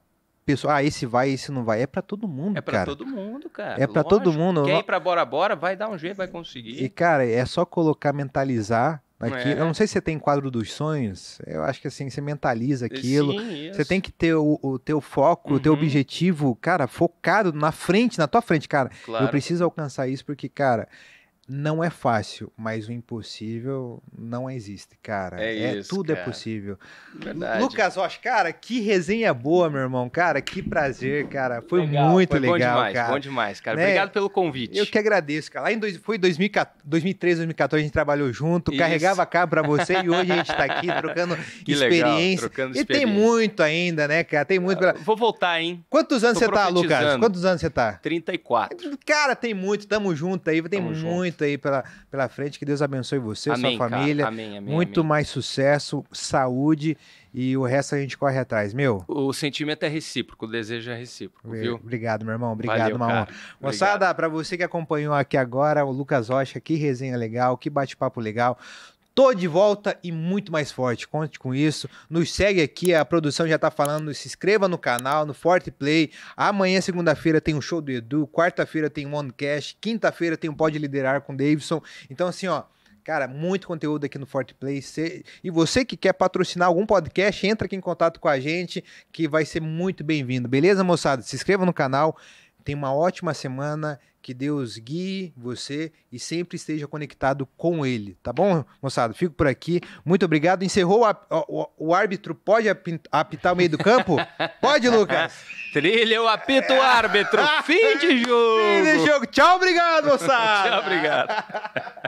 pessoa, ah, esse vai, esse não vai. É para todo mundo, é cara. É para todo mundo, cara. É para todo mundo. Quem para Bora Bora vai dar um jeito, vai conseguir. E cara, é só colocar, mentalizar Aqui, é. Eu não sei se você tem quadro dos sonhos. Eu acho que assim, você mentaliza aquilo. Sim, você tem que ter o, o teu foco, uhum. o teu uhum. objetivo, cara, focado na frente, na tua frente, cara. Claro. Eu preciso alcançar isso porque, cara, não é fácil, mas o impossível não existe, cara. É, é isso, tudo é cara. é possível. Verdade. Lucas Rocha, cara, que resenha boa, meu irmão, cara, que prazer, cara. Foi legal, muito foi legal, bom demais, cara. Bom demais, cara. Né? Obrigado pelo convite. Eu que agradeço, cara. Lá em dois, foi 2013, 2014 a gente trabalhou junto, isso. carregava a cara para você e hoje a gente tá aqui trocando experiência. Legal, trocando experiência. E tem muito ainda, né, cara? Tem muito. Pra... Ah, vou voltar, hein? Quantos anos Tô você tá, Lucas? Quantos anos você tá? 34. Cara, tem muito, tamo junto aí, tem tamo muito. Junto muito aí pela, pela frente. Que Deus abençoe você, amém, sua família. Amém, amém, muito mais sucesso, saúde e o resto a gente corre atrás, meu. O sentimento é recíproco, o desejo é recíproco, viu? Obrigado, meu irmão. Obrigado, Valeu, uma honra. Moçada, para você que acompanhou aqui agora, o Lucas Rocha, que resenha legal, que bate-papo legal. Tô de volta e muito mais forte. Conte com isso. Nos segue aqui, a produção já tá falando. Se inscreva no canal, no Forte Play. Amanhã, segunda-feira, tem um show do Edu. Quarta-feira tem um OnCast. Quinta-feira tem um Pode Liderar com o Davidson. Então, assim, ó. Cara, muito conteúdo aqui no Forte Play. E você que quer patrocinar algum podcast, entra aqui em contato com a gente, que vai ser muito bem-vindo. Beleza, moçada? Se inscreva no canal. Tenha uma ótima semana, que Deus guie você e sempre esteja conectado com Ele, tá bom, moçada? Fico por aqui. Muito obrigado. Encerrou o, o, árbitro. Pode apitar o meio do campo? Pode, Lucas. Trilha o apito árbitro. Fim de jogo. Fim de jogo. Tchau, obrigado, moçada. Tchau, obrigado.